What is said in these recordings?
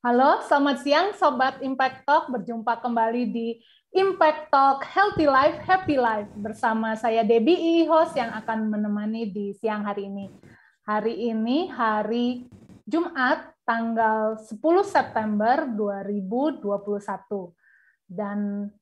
Halo, selamat siang Sobat Impact Talk. Berjumpa kembali di Impact Talk Healthy Life, Happy Life. Bersama saya Debbie I, e, host yang akan menemani di siang hari ini. Hari ini hari Jumat tanggal 10 September 2021. Dan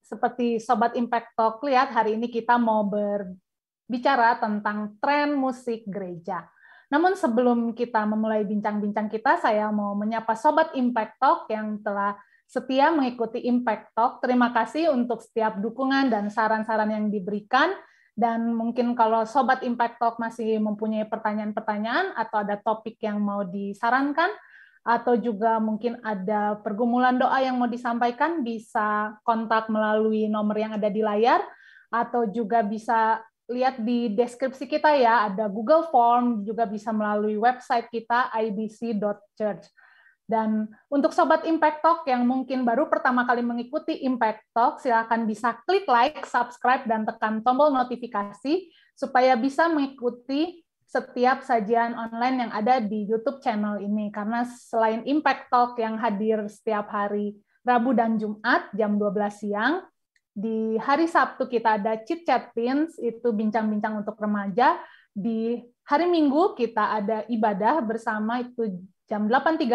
seperti Sobat Impact Talk lihat, hari ini kita mau berbicara tentang tren musik gereja. Namun sebelum kita memulai bincang-bincang kita, saya mau menyapa Sobat Impact Talk yang telah setia mengikuti Impact Talk. Terima kasih untuk setiap dukungan dan saran-saran yang diberikan. Dan mungkin kalau Sobat Impact Talk masih mempunyai pertanyaan-pertanyaan atau ada topik yang mau disarankan, atau juga mungkin ada pergumulan doa yang mau disampaikan, bisa kontak melalui nomor yang ada di layar, atau juga bisa lihat di deskripsi kita ya, ada Google Form, juga bisa melalui website kita ibc.church. Dan untuk Sobat Impact Talk yang mungkin baru pertama kali mengikuti Impact Talk, silakan bisa klik like, subscribe, dan tekan tombol notifikasi supaya bisa mengikuti setiap sajian online yang ada di YouTube channel ini. Karena selain Impact Talk yang hadir setiap hari Rabu dan Jumat jam 12 siang, di hari Sabtu kita ada Chit Chat Pins itu bincang-bincang untuk remaja. Di hari Minggu kita ada ibadah bersama itu jam 8.30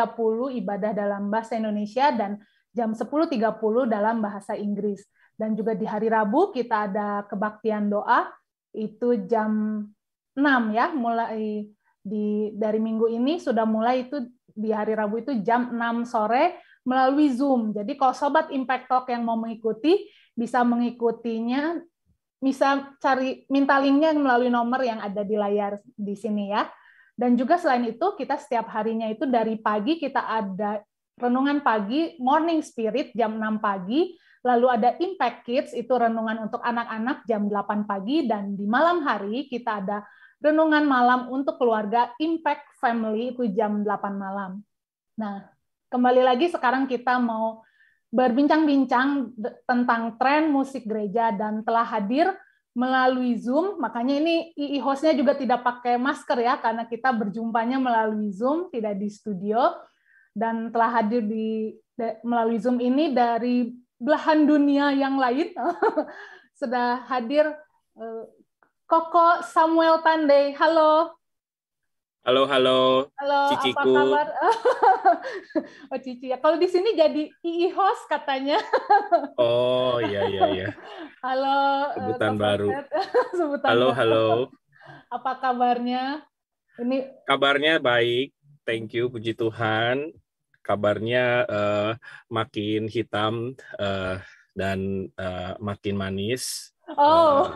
ibadah dalam bahasa Indonesia dan jam 10.30 dalam bahasa Inggris. Dan juga di hari Rabu kita ada kebaktian doa itu jam 6 ya, mulai di dari minggu ini sudah mulai itu di hari Rabu itu jam 6 sore melalui Zoom. Jadi kalau sobat Impact Talk yang mau mengikuti bisa mengikutinya bisa cari minta linknya melalui nomor yang ada di layar di sini ya. Dan juga selain itu kita setiap harinya itu dari pagi kita ada renungan pagi morning spirit jam 6 pagi, lalu ada impact kids itu renungan untuk anak-anak jam 8 pagi dan di malam hari kita ada renungan malam untuk keluarga impact family itu jam 8 malam. Nah, kembali lagi sekarang kita mau berbincang-bincang tentang tren musik gereja dan telah hadir melalui Zoom. Makanya ini II hostnya juga tidak pakai masker ya, karena kita berjumpanya melalui Zoom, tidak di studio. Dan telah hadir di melalui Zoom ini dari belahan dunia yang lain. Sudah hadir eh, Koko Samuel Pandey. Halo. Halo, halo. Halo, Ciciku. apa kabar? oh, Cici ya. Kalau di sini jadi II host katanya. oh, iya iya iya. Halo. Sebutan baru. Sebutan halo, baru. halo. Apa kabarnya? Ini Kabarnya baik. Thank you, puji Tuhan. Kabarnya uh, makin hitam uh, dan uh, makin manis. Oh, uh,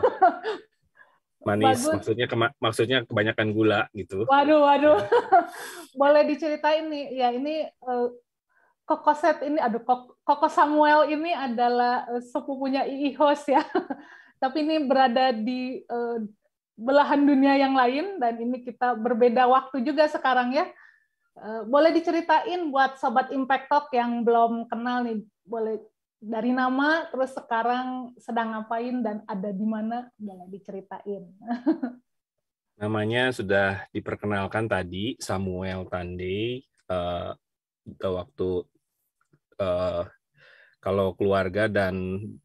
manis Bagus. maksudnya kema maksudnya kebanyakan gula gitu waduh waduh ya. boleh diceritain nih ya ini uh, Koko ini aduh Koko Samuel ini adalah uh, sepupunya II Host ya tapi ini berada di uh, belahan dunia yang lain dan ini kita berbeda waktu juga sekarang ya boleh diceritain buat sobat Impact Talk yang belum kenal nih boleh dari nama terus sekarang sedang ngapain dan ada di mana boleh diceritain. Namanya sudah diperkenalkan tadi Samuel Tande uh, waktu uh, kalau keluarga dan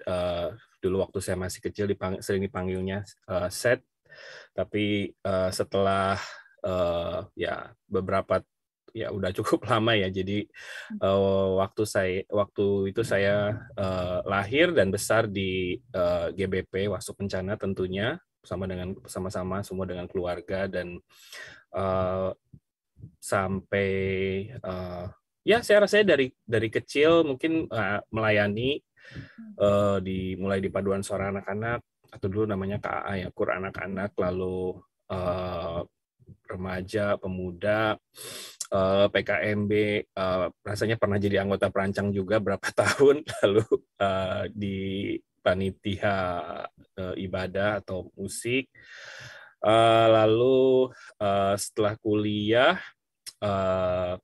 uh, dulu waktu saya masih kecil dipang sering dipanggilnya uh, Set tapi uh, setelah uh, ya beberapa ya udah cukup lama ya. Jadi uh, waktu saya waktu itu saya uh, lahir dan besar di uh, eh, GBP Wasuk Kencana tentunya sama dengan sama-sama semua dengan keluarga dan uh, sampai uh, ya saya rasa dari dari kecil mungkin uh, melayani uh, di mulai di paduan suara anak-anak atau dulu namanya KAA ya kur anak-anak lalu uh, remaja pemuda uh, eh, PKMB uh, eh, rasanya pernah jadi anggota perancang juga berapa tahun lalu uh, di panitia uh, ibadah atau musik uh, lalu uh, setelah kuliah uh,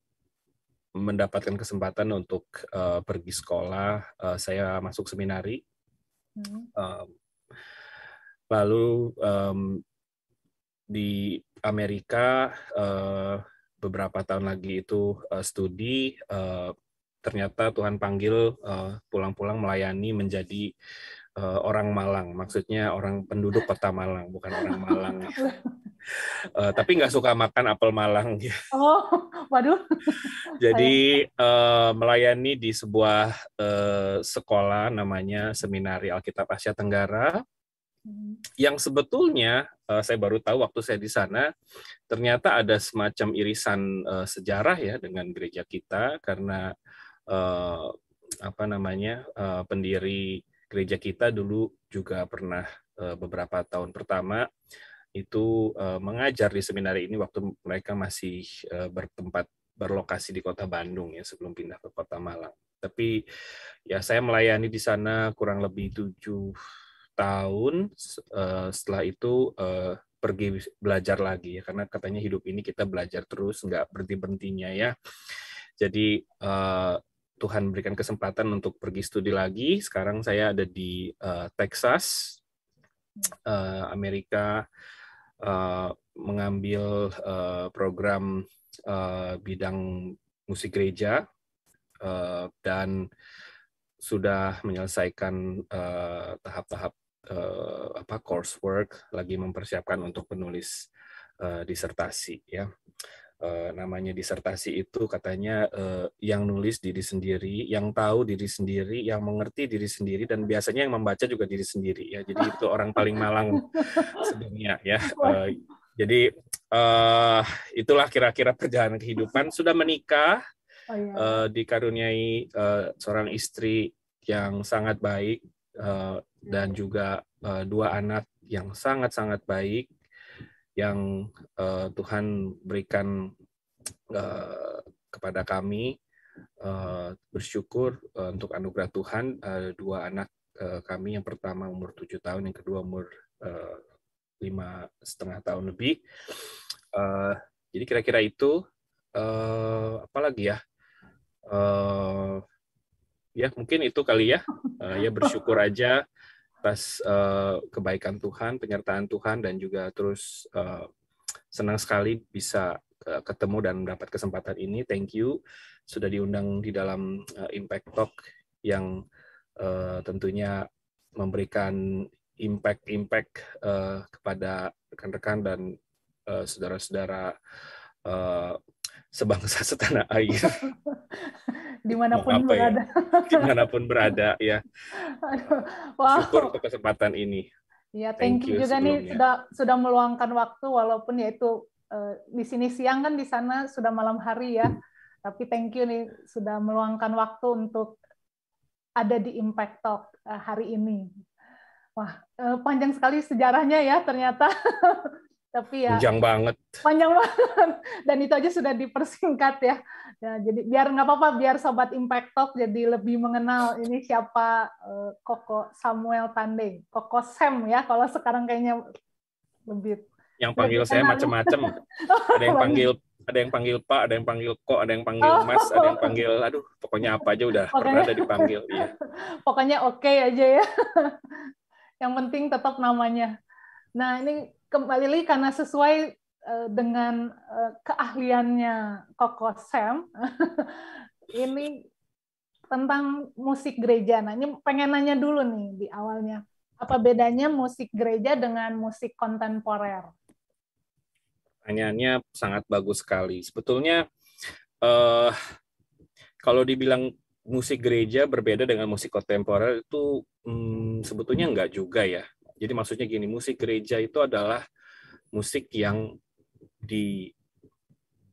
mendapatkan kesempatan untuk uh, pergi sekolah uh, saya masuk seminari hmm. Uh, lalu um, di Amerika uh, beberapa tahun lagi itu uh, studi uh, ternyata Tuhan panggil eh, pulang-pulang uh, melayani menjadi uh, orang Malang maksudnya orang penduduk kota Malang bukan orang Malang uh, tapi nggak suka makan apel Malang gitu. oh waduh jadi uh, melayani di sebuah uh, sekolah namanya Seminari Alkitab Asia Tenggara hmm. yang sebetulnya Eh, saya baru tahu waktu saya di sana ternyata ada semacam irisan eh, sejarah ya dengan gereja kita karena eh, apa namanya pendiri gereja kita dulu juga pernah beberapa tahun pertama itu mengajar di seminari ini waktu mereka masih bertempat berlokasi di kota Bandung ya sebelum pindah ke kota Malang. Tapi ya saya melayani di sana kurang lebih tujuh tahun uh, setelah itu uh, pergi belajar lagi ya karena katanya hidup ini kita belajar terus nggak berhenti berhentinya ya jadi uh, Tuhan berikan kesempatan untuk pergi studi lagi sekarang saya ada di uh, Texas uh, Amerika uh, mengambil uh, program uh, bidang musik gereja uh, dan sudah menyelesaikan tahap-tahap uh, tahap -tahap uh, apa coursework, lagi mempersiapkan untuk menulis uh, eh, disertasi ya. Uh, namanya disertasi itu katanya uh, yang nulis diri sendiri, yang tahu diri sendiri, yang mengerti diri sendiri dan biasanya yang membaca juga diri sendiri ya. Jadi itu orang paling malang sedunia ya. Uh, jadi uh, itulah kira-kira perjalanan kehidupan. Sudah menikah, uh, dikaruniai uh, seorang istri yang sangat baik Eh, dan juga eh, dua anak yang sangat-sangat baik yang eh, Tuhan berikan kepada kami bersyukur untuk anugerah Tuhan dua anak kami yang pertama umur tujuh tahun yang kedua umur lima setengah tahun lebih jadi kira-kira itu apalagi ya ya mungkin itu kali ya uh, ya bersyukur aja atas uh, kebaikan Tuhan penyertaan Tuhan dan juga terus uh, senang sekali bisa ketemu dan mendapat kesempatan ini thank you sudah diundang di dalam uh, Impact Talk yang uh, tentunya memberikan impact-impact uh, kepada rekan-rekan dan saudara-saudara uh, uh, sebangsa setanah air. Ya? Dimanapun berada. Ya? Dimanapun berada ya. wow. Syukur untuk kesempatan ini. Ya, thank, thank you, juga sebelumnya. nih sudah sudah meluangkan waktu walaupun yaitu uh, eh, di sini siang kan di sana sudah malam hari ya. Tapi thank you nih sudah meluangkan waktu untuk ada di Impact Talk eh, hari ini. Wah, eh, panjang sekali sejarahnya ya ternyata tapi ya panjang banget panjang banget dan itu aja sudah dipersingkat ya, ya jadi biar nggak apa-apa biar sobat impact talk jadi lebih mengenal ini siapa uh, koko Samuel Tandeng koko Sam ya kalau sekarang kayaknya lebih yang panggil lebih saya macam-macam ada yang oh, iya. panggil ada yang panggil Pak, ada yang panggil Kok, ada yang panggil oh. Mas, ada yang panggil aduh pokoknya apa aja udah pokoknya, pernah ada dipanggil. Iya. Pokoknya oke okay aja ya. yang penting tetap namanya. Nah, ini kembali lagi karena sesuai eh, dengan eh, keahliannya Koko Sam, ini tentang musik gereja. Nah, ini pengen nanya dulu nih di awalnya. Apa bedanya musik gereja dengan musik kontemporer? Pertanyaannya sangat bagus sekali. Sebetulnya eh, kalau dibilang musik gereja berbeda dengan musik kontemporer itu hmm, sebetulnya enggak juga ya. Jadi maksudnya gini, musik gereja itu adalah musik yang di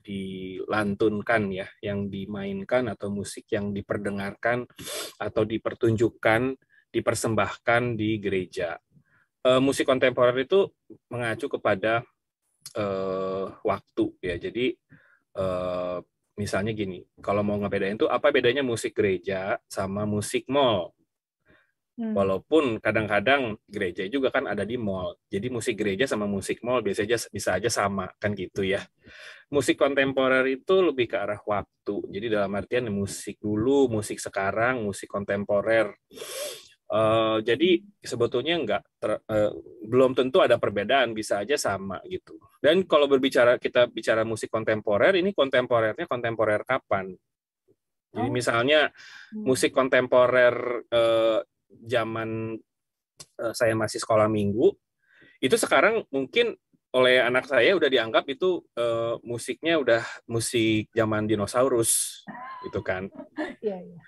dilantunkan ya, yang dimainkan atau musik yang diperdengarkan atau dipertunjukkan, dipersembahkan di gereja. E, musik kontemporer itu mengacu kepada e, waktu ya. Jadi e, misalnya gini, kalau mau ngebedain itu apa bedanya musik gereja sama musik mall? Hmm. Walaupun kadang-kadang gereja juga kan ada di mall. Jadi musik gereja sama musik mall biasanya bisa aja sama kan gitu ya. Musik kontemporer itu lebih ke arah waktu. Jadi dalam artian musik dulu, musik sekarang, musik kontemporer. Uh, jadi sebetulnya nggak ter, uh, belum tentu ada perbedaan bisa aja sama gitu. Dan kalau berbicara kita bicara musik kontemporer ini kontemporernya kontemporer kapan? Jadi oh. misalnya hmm. musik kontemporer uh, zaman uh, saya masih sekolah minggu itu sekarang mungkin oleh anak saya udah dianggap itu uh, musiknya udah musik zaman dinosaurus itu kan iya iya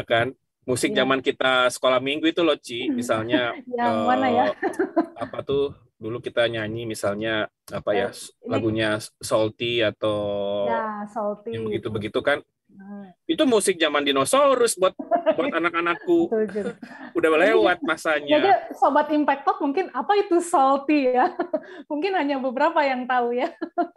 ya kan musik yeah. zaman kita sekolah minggu itu loh Ci misalnya yang uh, eh, mana ya apa tuh dulu kita nyanyi misalnya apa ya, ya lagunya salty atau ya, salty. yang begitu begitu kan itu musik zaman dinosaurus buat buat anak-anakku udah lewat masanya. Jadi sobat impactor mungkin apa itu salty ya? mungkin hanya beberapa yang tahu ya.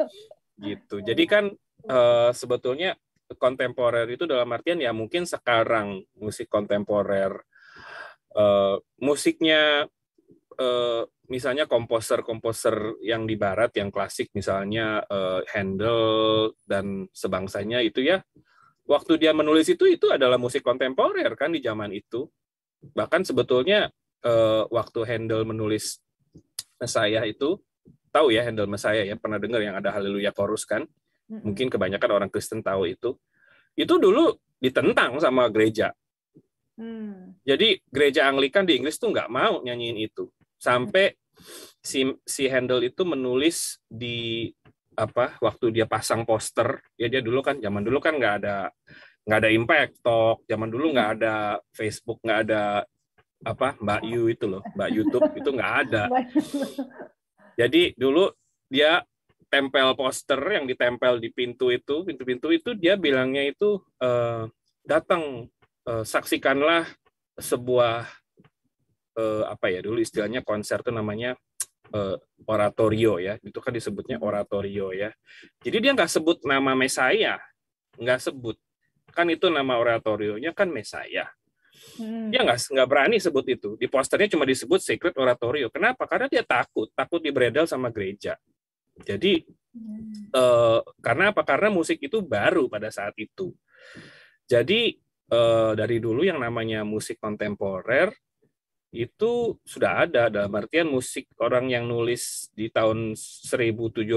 gitu. Jadi kan uh, sebetulnya kontemporer itu dalam artian ya mungkin sekarang musik kontemporer uh, musiknya uh, misalnya komposer-komposer yang di barat yang klasik misalnya uh, Handel dan sebangsanya itu ya waktu dia menulis itu itu adalah musik kontemporer kan di zaman itu. Bahkan sebetulnya uh, waktu Handel menulis saya itu tahu ya Handel saya ya pernah dengar yang ada Haleluya chorus kan? Mungkin kebanyakan orang Kristen tahu itu. Itu dulu ditentang sama gereja. Hmm. Jadi gereja Anglikan di Inggris tuh nggak mau nyanyiin itu. Sampai si si Handel itu menulis di apa waktu dia pasang poster ya dia dulu kan zaman dulu kan nggak ada nggak ada impact talk zaman dulu nggak ada Facebook nggak ada apa Mbak Yu itu loh Mbak YouTube itu nggak ada jadi dulu dia tempel poster yang ditempel di pintu itu pintu-pintu itu dia bilangnya itu eh, datang eh, saksikanlah sebuah eh, apa ya dulu istilahnya konser tuh namanya uh, oratorio ya itu kan disebutnya oratorio ya jadi dia nggak sebut nama Mesaya nggak sebut kan itu nama oratorionya kan Mesaya hmm. dia nggak nggak berani sebut itu di posternya cuma disebut Secret Oratorio kenapa karena dia takut takut dibredel sama gereja jadi hmm. uh, karena apa karena musik itu baru pada saat itu jadi Uh, dari dulu yang namanya musik kontemporer itu sudah ada dalam artian musik orang yang nulis di tahun 1750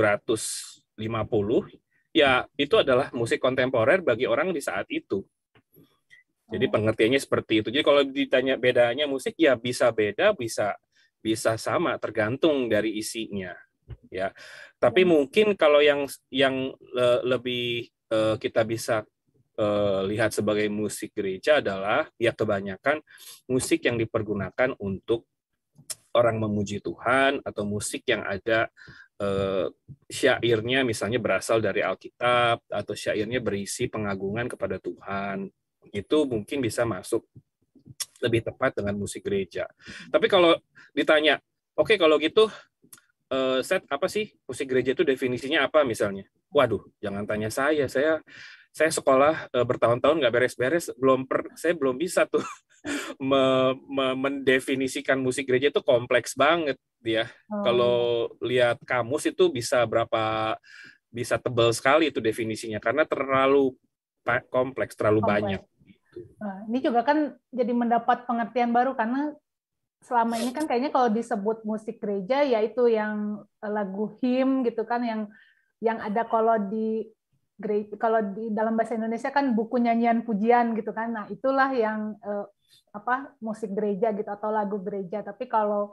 ya itu adalah musik kontemporer bagi orang di saat itu. Jadi oh. pengertiannya seperti itu. Jadi kalau ditanya bedanya musik ya bisa beda, bisa bisa sama tergantung dari isinya. Ya. Tapi hmm. mungkin kalau yang yang eh, lebih eh, kita bisa Eh, lihat sebagai musik gereja adalah ya kebanyakan musik yang dipergunakan untuk orang memuji Tuhan atau musik yang ada eh, syairnya misalnya berasal dari Alkitab atau syairnya berisi pengagungan kepada Tuhan itu mungkin bisa masuk lebih tepat dengan musik gereja. Tapi kalau ditanya, oke okay, kalau gitu eh, set apa sih musik gereja itu definisinya apa misalnya? Waduh, jangan tanya saya, saya saya sekolah uh, bertahun-tahun nggak beres-beres, belum per, saya belum bisa tuh me, me, mendefinisikan musik gereja itu kompleks banget ya. Oh. Kalau lihat kamus itu bisa berapa bisa tebel sekali itu definisinya karena terlalu kompleks, terlalu kompleks. banyak. Nah, ini juga kan jadi mendapat pengertian baru karena selama ini kan kayaknya kalau disebut musik gereja yaitu yang lagu him gitu kan yang yang ada kalau di great kalau di dalam bahasa Indonesia kan buku nyanyian pujian gitu kan. Nah, itulah yang eh, apa musik gereja gitu atau lagu gereja. Tapi kalau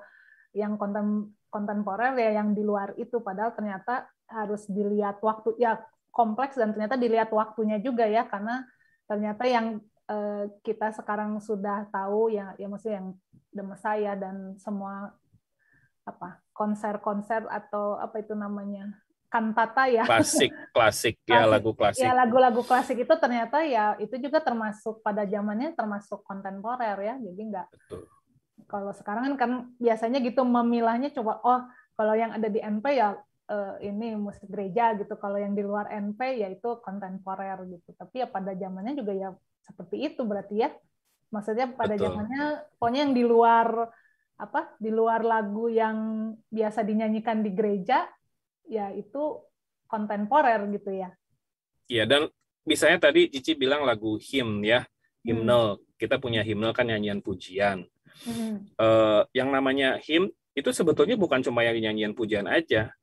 yang konten kontemporer ya yang di luar itu padahal ternyata harus dilihat waktu ya kompleks dan ternyata dilihat waktunya juga ya karena ternyata yang eh, kita sekarang sudah tahu ya ya maksudnya yang The saya dan semua apa konser-konser atau apa itu namanya kantata ya. Klasik, klasik, ya lagu klasik. Ya lagu-lagu klasik itu ternyata ya itu juga termasuk pada zamannya termasuk kontemporer ya, jadi nggak. Betul. Kalau sekarang kan, kan biasanya gitu memilahnya coba oh kalau yang ada di NP ya eh, ini musik gereja gitu, kalau yang di luar NP ya itu kontemporer gitu. Tapi ya pada zamannya juga ya seperti itu berarti ya. Maksudnya pada zamannya pokoknya yang di luar apa di luar lagu yang biasa dinyanyikan di gereja ya itu kontemporer gitu ya. Iya dan misalnya tadi Cici bilang lagu him ya himnal hmm. kita punya himnal kan nyanyian pujian. Hmm. Uh, yang namanya him itu sebetulnya bukan cuma yang nyanyian pujian aja.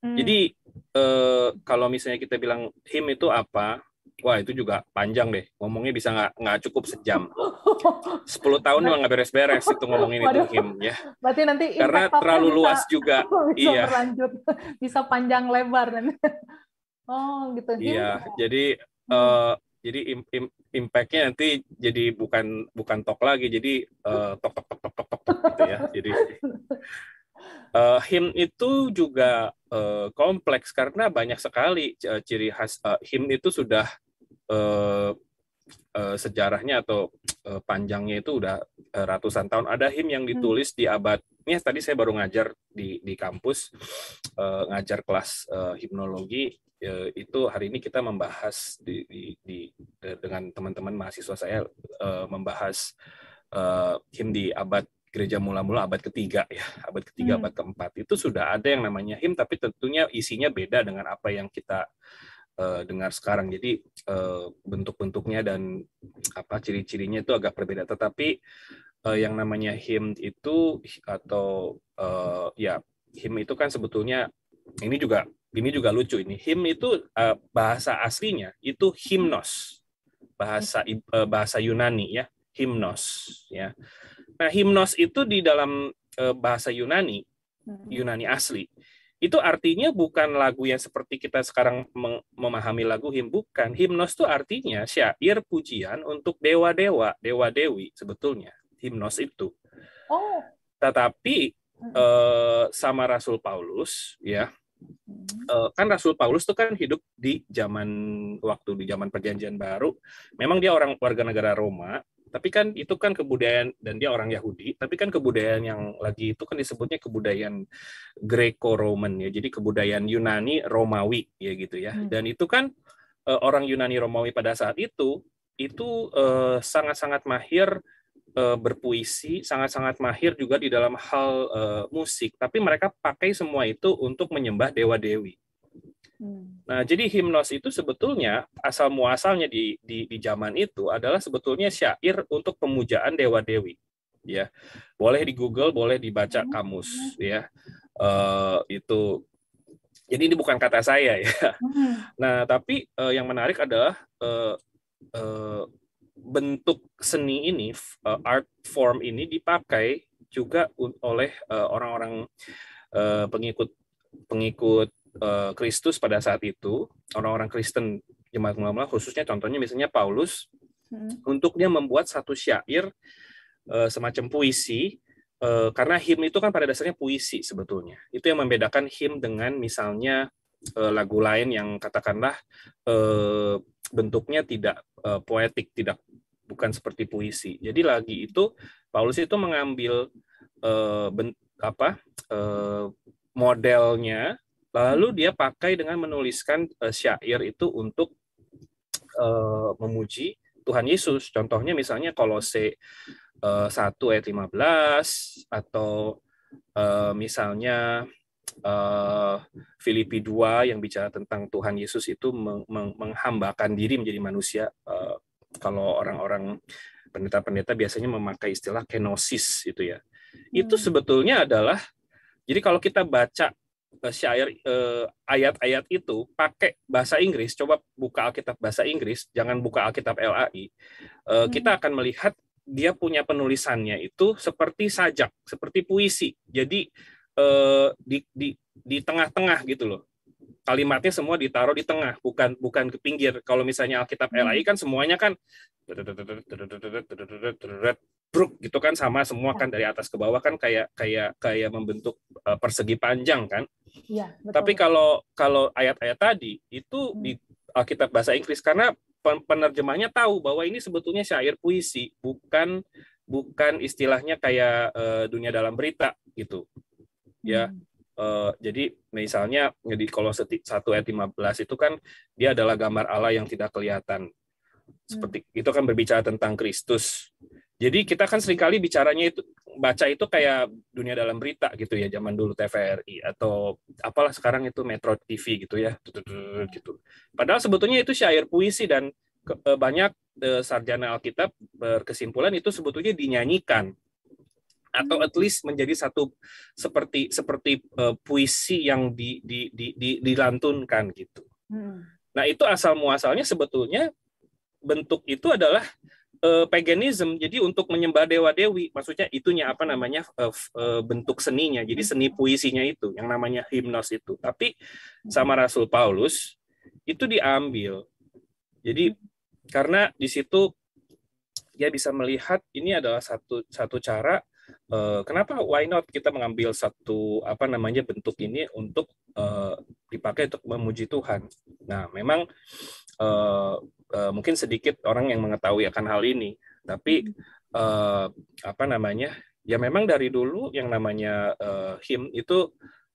Hmm. Jadi eh, kalau misalnya kita bilang him itu apa, Wah itu juga panjang deh. Ngomongnya bisa nggak nggak cukup sejam. Sepuluh tahun memang nggak beres-beres itu ngomongin itu Kim ya. Berarti nanti karena terlalu bisa, luas juga. Bisa iya. Berlanjut. Bisa panjang lebar dan Oh gitu. Iya. iya. Jadi hmm. uh, jadi impactnya nanti jadi bukan bukan tok lagi. Jadi uh, tok tok tok tok tok tok gitu ya. Jadi Uh, him itu juga uh, kompleks karena banyak sekali ciri khas uh, him itu sudah uh, uh, sejarahnya atau uh, panjangnya itu udah uh, ratusan tahun. Ada him yang hmm. ditulis di abad ini ya tadi saya baru ngajar di di kampus uh, ngajar kelas uh, hipnologi itu hari ini kita membahas di, di, di dengan teman-teman mahasiswa saya uh, membahas uh, him di abad gereja mula-mula abad ketiga ya abad ketiga hmm. abad keempat itu sudah ada yang namanya him tapi tentunya isinya beda dengan apa yang kita Eh, dengar sekarang. Jadi uh, bentuk-bentuknya dan apa ciri-cirinya itu agak berbeda. Tetapi uh, yang namanya him itu atau uh, ya him itu kan sebetulnya ini juga ini juga lucu ini him itu uh, bahasa aslinya itu himnos bahasa uh, bahasa Yunani ya himnos ya. Nah himnos itu di dalam uh, bahasa Yunani hmm. Yunani asli itu artinya bukan lagu yang seperti kita sekarang memahami lagu him bukan himnos itu artinya syair pujian untuk dewa dewa dewa dewi sebetulnya himnos itu oh tetapi eh, sama Rasul Paulus ya eh, kan Rasul Paulus itu kan hidup di zaman waktu di zaman Perjanjian Baru memang dia orang warga negara Roma tapi kan itu kan kebudayaan dan dia orang Yahudi, tapi kan kebudayaan yang lagi itu kan disebutnya kebudayaan Greco-Roman ya. Jadi kebudayaan Yunani Romawi ya gitu ya. Hmm. Dan itu kan uh, orang Yunani Romawi pada saat itu itu eh, sangat-sangat uh, mahir uh, berpuisi, sangat-sangat mahir juga di dalam hal uh, musik, tapi mereka pakai semua itu untuk menyembah dewa-dewi. Hmm. Nah, jadi himnos itu sebetulnya asal muasalnya di, di di zaman itu adalah sebetulnya syair untuk pemujaan dewa dewi. Ya, boleh di Google, boleh dibaca hmm. kamus. Ya, uh, itu. Jadi ini bukan kata saya ya. Hmm. Nah, tapi uh, yang menarik adalah uh, uh, bentuk seni ini, uh, art form ini dipakai juga oleh orang-orang uh, pengikut pengikut Eh, Kristus pada saat itu orang-orang Kristen jemaat mula-mula khususnya contohnya misalnya Paulus hmm. untuk dia membuat satu syair eh, semacam puisi eh, karena him itu kan pada dasarnya puisi sebetulnya itu yang membedakan him dengan misalnya lagu lain yang katakanlah bentuknya tidak poetik tidak bukan seperti puisi jadi lagi itu Paulus itu mengambil apa modelnya Lalu hmm. dia pakai dengan menuliskan eh, syair itu untuk eh, memuji Tuhan Yesus. Contohnya misalnya Kolose 1 eh, ayat 15 atau misalnya Filipi 2 yang bicara tentang Tuhan Yesus itu menghambakan diri menjadi manusia. kalau orang-orang pendeta-pendeta biasanya memakai istilah kenosis itu ya. Itu hmm. sebetulnya adalah jadi kalau kita baca Eh, syair uh, ayat-ayat itu pakai bahasa Inggris, coba buka Alkitab bahasa Inggris, jangan buka Alkitab LAI, eh, hmm. kita akan melihat dia punya penulisannya itu seperti sajak, seperti puisi. Jadi uh, di di di tengah-tengah gitu loh. Kalimatnya semua ditaruh di tengah, bukan bukan ke pinggir. Kalau misalnya Alkitab LAI hmm. kan semuanya kan bruk gitu kan sama semua iya. kan dari atas ke bawah kan kayak kayak kayak membentuk eh, persegi panjang kan. Iya. Tapi kalau kalau ayat-ayat tadi itu hmm. di Alkitab bahasa Inggris karena penerjemahnya tahu bahwa ini sebetulnya syair puisi bukan bukan istilahnya kayak eh, dunia dalam berita gitu. Ya. Uh, jadi misalnya jadi kalau satu ayat 15 itu kan dia adalah gambar Allah yang tidak kelihatan. Hmm. Seperti hmm. itu kan berbicara tentang Kristus. Jadi kita kan seringkali bicaranya itu baca itu kayak dunia dalam berita gitu ya zaman dulu TVRI atau apalah sekarang itu Metro TV gitu ya gitu. Padahal sebetulnya itu syair puisi dan e, banyak e, sarjana Alkitab berkesimpulan itu sebetulnya dinyanyikan atau at least menjadi satu seperti seperti e, puisi yang di, di, di, di, dilantunkan gitu. Hmm. Nah itu asal muasalnya sebetulnya bentuk itu adalah uh, paganism jadi untuk menyembah dewa dewi maksudnya itunya apa namanya uh, uh, bentuk seninya jadi hmm. seni puisinya itu yang namanya himnos itu tapi hmm. sama Rasul Paulus itu diambil jadi hmm. karena di situ dia bisa melihat ini adalah satu satu cara kenapa why not kita mengambil satu apa namanya bentuk ini untuk uh, dipakai untuk memuji Tuhan. Nah, memang uh, Eh, mungkin sedikit orang yang mengetahui akan hal ini tapi uh, apa namanya ya memang dari dulu yang namanya uh, him itu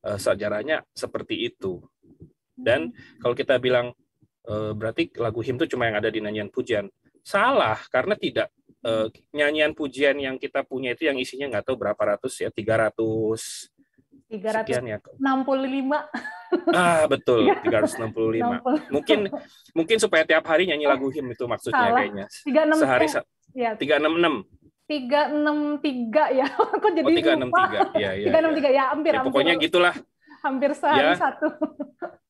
uh, sejarahnya seperti itu dan hmm. kalau kita bilang uh, berarti lagu him itu cuma yang ada di nyanyian pujian salah karena tidak uh, nyanyian pujian yang kita punya itu yang isinya nggak tahu berapa ratus ya 300 365. Sekian ya. 65. Ah, betul, 365. Iya. 60. Mungkin mungkin supaya tiap hari nyanyi lagu him itu maksudnya Salah. kayaknya. 36 sehari ya. 366. 363 ya. Kok jadi oh, 363. Lupa. Ya, ya, 363 ya, ya hampir ya, pokoknya hampir, gitulah. Hampir sehari ya. satu.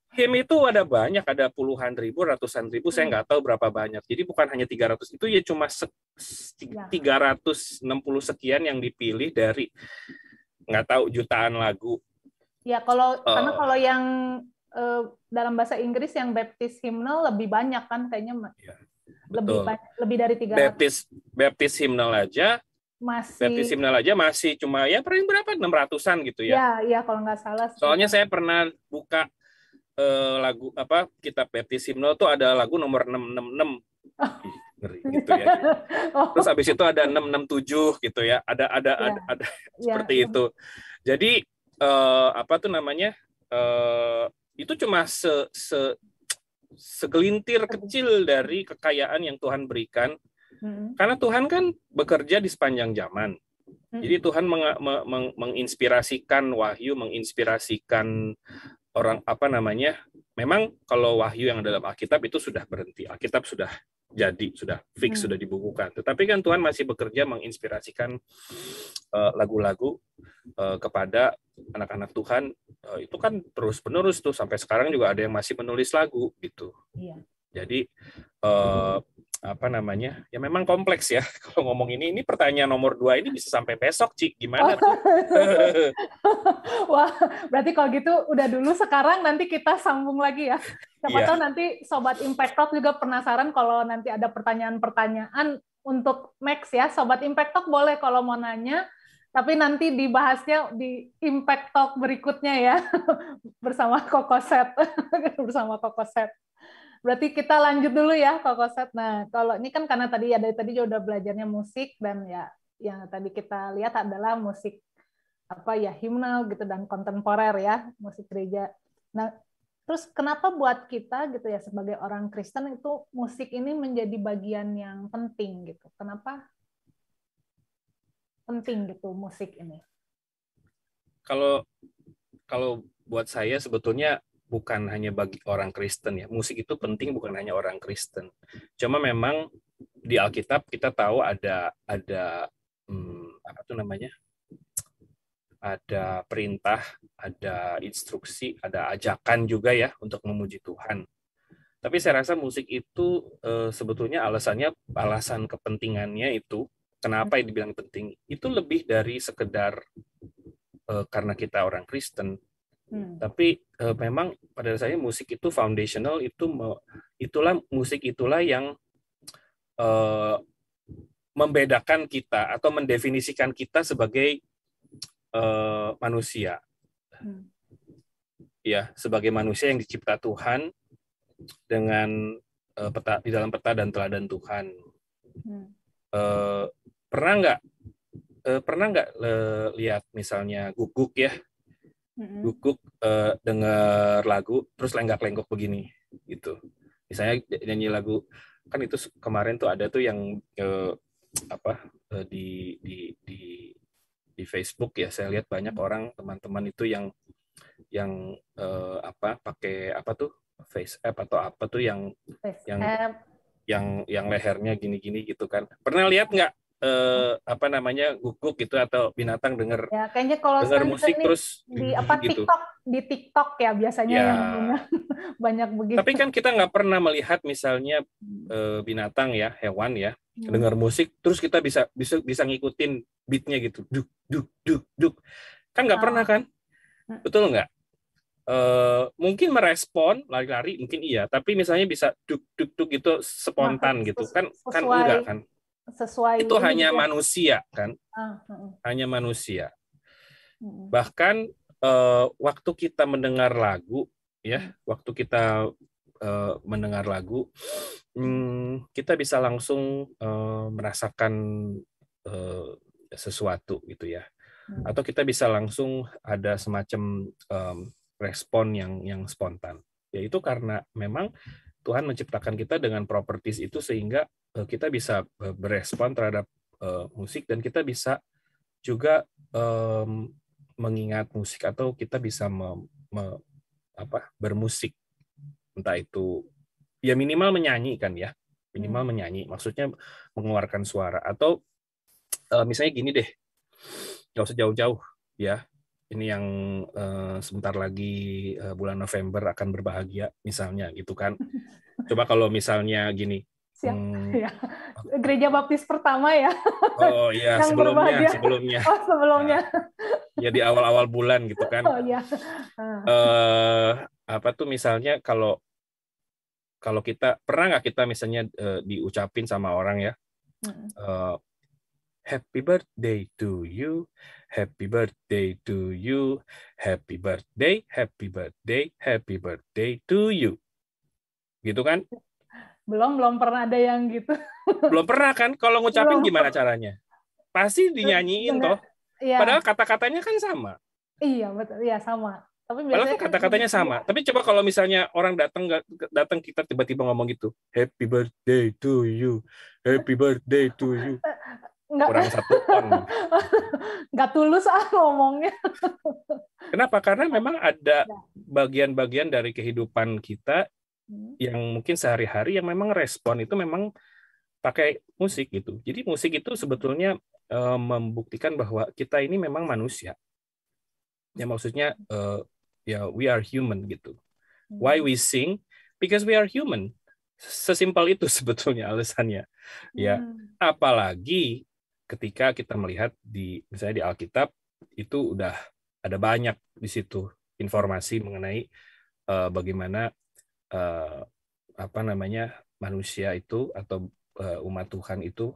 Him itu ada banyak, ada puluhan ribu, ratusan ribu, hmm. saya nggak tahu berapa banyak. Jadi bukan hanya 300, itu ya cuma se- ya. 360 sekian yang dipilih dari nggak tahu jutaan lagu. Ya kalau uh, karena kalau yang uh, dalam bahasa Inggris yang Baptist hymnal lebih banyak kan kayaknya ya, lebih banyak, lebih dari tiga. Baptist Baptist hymnal aja masih Baptist hymnal aja masih cuma ya paling berapa 600-an gitu ya. Ya, ya kalau nggak salah. Sih. Soalnya saya pernah buka uh, lagu apa kitab Baptist hymnal tuh ada lagu nomor 666. Oh. ngeri gitu ya. oh. Terus habis itu ada 667 gitu ya. Ada ada yeah. ada, ada yeah. seperti yeah. itu. Jadi uh, apa tuh namanya? Uh, itu cuma se, se segelintir kecil dari kekayaan yang Tuhan berikan. Hmm. Karena Tuhan kan bekerja di sepanjang zaman. Jadi Tuhan meng, meng, menginspirasikan wahyu, menginspirasikan orang apa namanya memang kalau wahyu yang dalam Alkitab itu sudah berhenti. Alkitab sudah jadi sudah fix hmm. sudah dibukukan. Tetapi kan Tuhan masih bekerja menginspirasikan eh, lagu-lagu uh, kepada anak-anak Tuhan. Uh, itu kan terus menerus tuh sampai sekarang juga ada yang masih menulis lagu gitu. Iya. Jadi uh, apa namanya ya memang kompleks ya kalau ngomong ini ini pertanyaan nomor dua ini bisa sampai besok cik gimana tuh wah berarti kalau gitu udah dulu sekarang nanti kita sambung lagi ya siapa yeah. tahu nanti sobat impact talk juga penasaran kalau nanti ada pertanyaan-pertanyaan untuk Max ya sobat impact talk boleh kalau mau nanya tapi nanti dibahasnya di impact talk berikutnya ya bersama Kokoset bersama Kokoset berarti kita lanjut dulu ya Pak Koset. Nah, kalau ini kan karena tadi ya dari tadi juga udah belajarnya musik dan ya yang tadi kita lihat adalah musik apa ya himnal gitu dan kontemporer ya, musik gereja. Nah, terus kenapa buat kita gitu ya sebagai orang Kristen itu musik ini menjadi bagian yang penting gitu. Kenapa penting gitu musik ini? Kalau kalau buat saya sebetulnya bukan hanya bagi orang Kristen ya. Musik itu penting bukan hanya orang Kristen. Cuma memang di Alkitab kita tahu ada ada hmm, apa tuh namanya? Ada perintah, ada instruksi, ada ajakan juga ya untuk memuji Tuhan. Tapi saya rasa musik itu e, sebetulnya alasannya alasan kepentingannya itu kenapa hmm. dibilang penting itu lebih dari sekedar e, karena kita orang Kristen, Hmm. Tapi e, memang pada dasarnya musik itu foundational itu itulah musik itulah yang e, membedakan kita atau mendefinisikan kita sebagai e, manusia. Hmm. Ya, sebagai manusia yang dicipta Tuhan dengan e, peta di dalam peta dan teladan Tuhan. Hmm. e, pernah nggak e, pernah nggak lihat misalnya guguk ya buku hmm uh, eh, dengar lagu terus lenggak-lenggok begini gitu misalnya nyanyi lagu kan itu kemarin tuh ada tuh yang uh, apa uh, di di di di Facebook ya saya lihat banyak orang teman-teman itu yang yang uh, apa pakai apa tuh face app atau apa tuh yang face yang app. yang yang lehernya gini-gini gitu kan pernah lihat nggak eh, apa namanya guguk gitu atau binatang dengar ya, kayaknya kalau dengar musik terus di apa gitu. TikTok di TikTok ya biasanya ya. yang banyak begitu. Tapi kan kita nggak pernah melihat misalnya eh, binatang ya hewan ya hmm. dengar musik terus kita bisa bisa bisa ngikutin beatnya gitu duk duk duk duk kan nggak nah. pernah ah. kan hmm. betul nggak? Uh, mungkin merespon lari-lari mungkin iya tapi misalnya bisa duk duk duk gitu nah, spontan nah, gitu kan kan enggak kan sesuai itu hanya gitu ya? manusia kan uh, uh. hanya manusia uh, bahkan uh, waktu kita mendengar lagu ya mm. waktu kita uh, mendengar lagu um, kita bisa langsung uh, merasakan sesuatu gitu ya mm. atau kita bisa langsung ada semacam um, respon yang yang spontan yaitu karena memang Tuhan menciptakan kita dengan properties itu sehingga eh, kita bisa eh, berespon terhadap eh, musik dan kita bisa juga um, mengingat musik atau kita bisa me, me, apa, bermusik entah itu ya minimal menyanyi kan ya minimal hmm. menyanyi maksudnya mengeluarkan suara atau uh, misalnya gini deh nggak usah jauh-jauh ya ini yang uh, sebentar lagi uh, bulan November akan berbahagia misalnya gitu kan. Coba kalau misalnya gini. Siap. Hmm, ya. Gereja baptis pertama ya. Oh iya, yang sebelumnya berbahagia. sebelumnya. Oh, sebelumnya. Ya, ya di awal-awal bulan gitu kan. Oh iya. Uh. uh, apa tuh misalnya kalau kalau kita pernah nggak kita misalnya uh, diucapin sama orang ya. Uh, Happy birthday to you, happy birthday to you, happy birthday, happy birthday, happy birthday to you. Gitu kan? Belum, belum pernah ada yang gitu. Belum pernah kan? Kalau ngucapin belum. gimana caranya? Pasti dinyanyiin toh. Ya. Padahal kata-katanya kan sama. Iya, betul. Iya, sama. Tapi biasanya Padahal kan kata-katanya sama. Iya. Tapi coba kalau misalnya orang datang datang kita tiba-tiba ngomong gitu, Happy birthday to you, Happy birthday to you. Nggak. kurang satu ton. Nggak tulus ah ngomongnya. Kenapa? Karena memang ada bagian-bagian dari kehidupan kita hmm. yang mungkin sehari-hari yang memang respon itu memang pakai musik gitu. Jadi musik itu sebetulnya e, membuktikan bahwa kita ini memang manusia. Ya maksudnya e, ya we are human gitu. Why hmm. we sing? Because we are human sesimpel itu sebetulnya alasannya ya hmm. apalagi ketika kita melihat di misalnya di Alkitab itu udah ada banyak di situ informasi mengenai uh, bagaimana uh, apa namanya manusia itu atau uh, umat Tuhan itu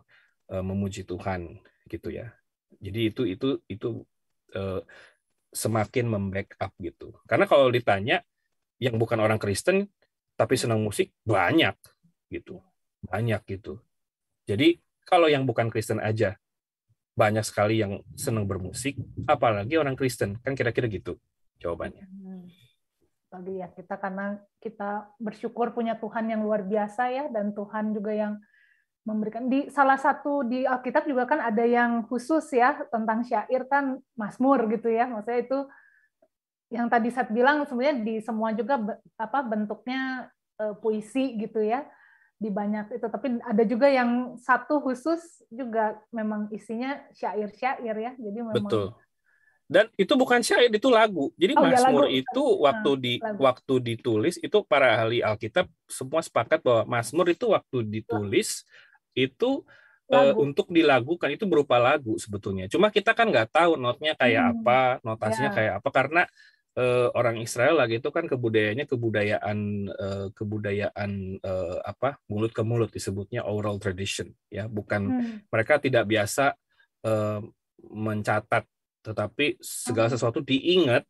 uh, memuji Tuhan gitu ya. Jadi itu itu itu uh, semakin membackup gitu. Karena kalau ditanya yang bukan orang Kristen tapi senang musik banyak gitu. Banyak gitu. Jadi kalau yang bukan Kristen aja banyak sekali yang senang bermusik, apalagi orang Kristen. Kan kira-kira gitu jawabannya. Hmm. Tadi ya kita karena kita bersyukur punya Tuhan yang luar biasa ya dan Tuhan juga yang memberikan di salah satu di Alkitab juga kan ada yang khusus ya tentang syair kan Mazmur gitu ya. Maksudnya itu yang tadi saya bilang sebenarnya di semua juga apa bentuknya e, puisi gitu ya di banyak itu tapi ada juga yang satu khusus juga memang isinya syair-syair ya jadi memang betul dan itu bukan syair itu lagu jadi oh, iya, Mazmur ya, itu ah, waktu nah, di lagu. waktu ditulis itu para ahli Alkitab semua sepakat bahwa Mazmur itu waktu ditulis itu Uh, untuk dilagukan itu berupa lagu sebetulnya. Cuma kita kan nggak tahu notnya kayak hmm. apa, notasinya ya. kayak apa karena eh, orang Israel lagi itu kan kebudayaannya kebudayaan eh, kebudayaan eh, apa mulut ke mulut disebutnya oral tradition ya bukan hmm. mereka tidak biasa eh, mencatat tetapi segala hmm. sesuatu diingat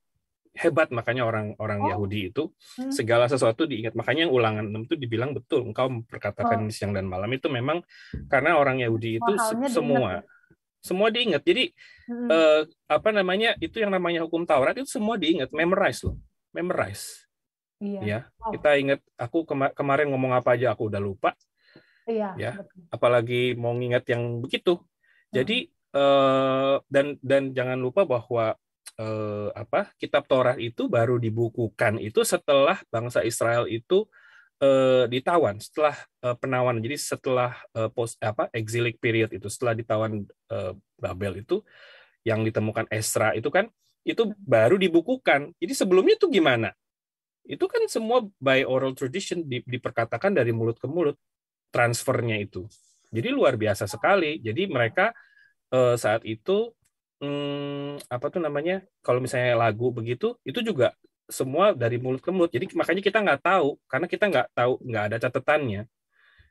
hebat makanya orang-orang oh. Yahudi itu hmm. segala sesuatu diingat makanya yang ulangan 6 itu dibilang betul engkau memperkatakan oh. siang dan malam itu memang karena orang Yahudi itu se semua diingat. Ya? semua diingat. Jadi hmm. eh, apa namanya itu yang namanya hukum Taurat itu semua diingat, memorize loh, memorize. Iya. Ya, wow. kita ingat aku kema kemarin ngomong apa aja aku udah lupa. Iya. Ya, betul. apalagi mau ingat yang begitu. Hmm. Jadi eh, dan dan jangan lupa bahwa eh, apa kitab Taurat itu baru dibukukan itu setelah bangsa Israel itu eh, ditawan setelah eh, penawan Jadi setelah eh, post apa exilic period itu, setelah ditawan eh, Babel itu yang ditemukan Esra itu kan itu baru dibukukan. Jadi sebelumnya itu gimana? Itu kan semua by oral tradition di, diperkatakan dari mulut ke mulut transfernya itu. Jadi luar biasa sekali. Jadi mereka eh, saat itu hmm, apa tuh namanya kalau misalnya lagu begitu itu juga semua dari mulut ke mulut. Jadi makanya kita nggak tahu karena kita nggak tahu nggak ada catatannya.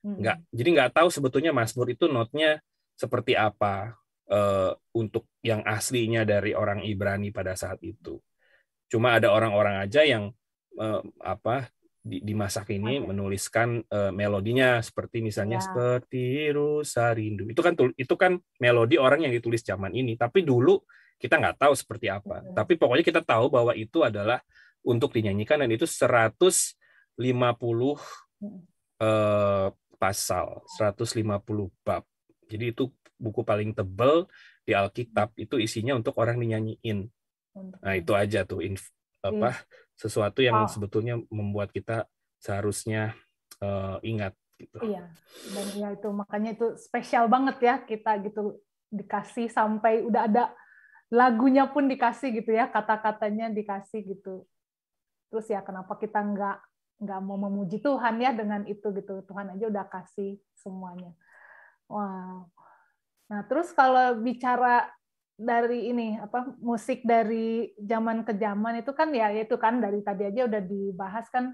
Nggak, hmm. jadi nggak tahu sebetulnya Masmur itu notnya seperti apa uh, untuk yang aslinya dari orang Ibrani pada saat itu. Cuma ada orang-orang aja yang uh, apa di, di masa kini okay. menuliskan uh, melodinya seperti misalnya yeah. seperti rusa rindu itu kan itu kan melodi orang yang ditulis zaman ini tapi dulu kita nggak tahu seperti apa, hmm. tapi pokoknya kita tahu bahwa itu adalah untuk dinyanyikan dan itu 150 hmm. eh, pasal, 150 bab. Jadi itu buku paling tebel di Alkitab hmm. itu isinya untuk orang dinyanyiin. Nah, itu aja tuh inf, iya. apa sesuatu yang oh. sebetulnya membuat kita seharusnya uh, ingat gitu. Iya. Dan ya itu makanya itu spesial banget ya kita gitu dikasih sampai udah ada lagunya pun dikasih gitu ya kata-katanya dikasih gitu terus ya kenapa kita nggak nggak mau memuji Tuhan ya dengan itu gitu Tuhan aja udah kasih semuanya wow nah terus kalau bicara dari ini apa musik dari zaman ke zaman itu kan ya itu kan dari tadi aja udah dibahas kan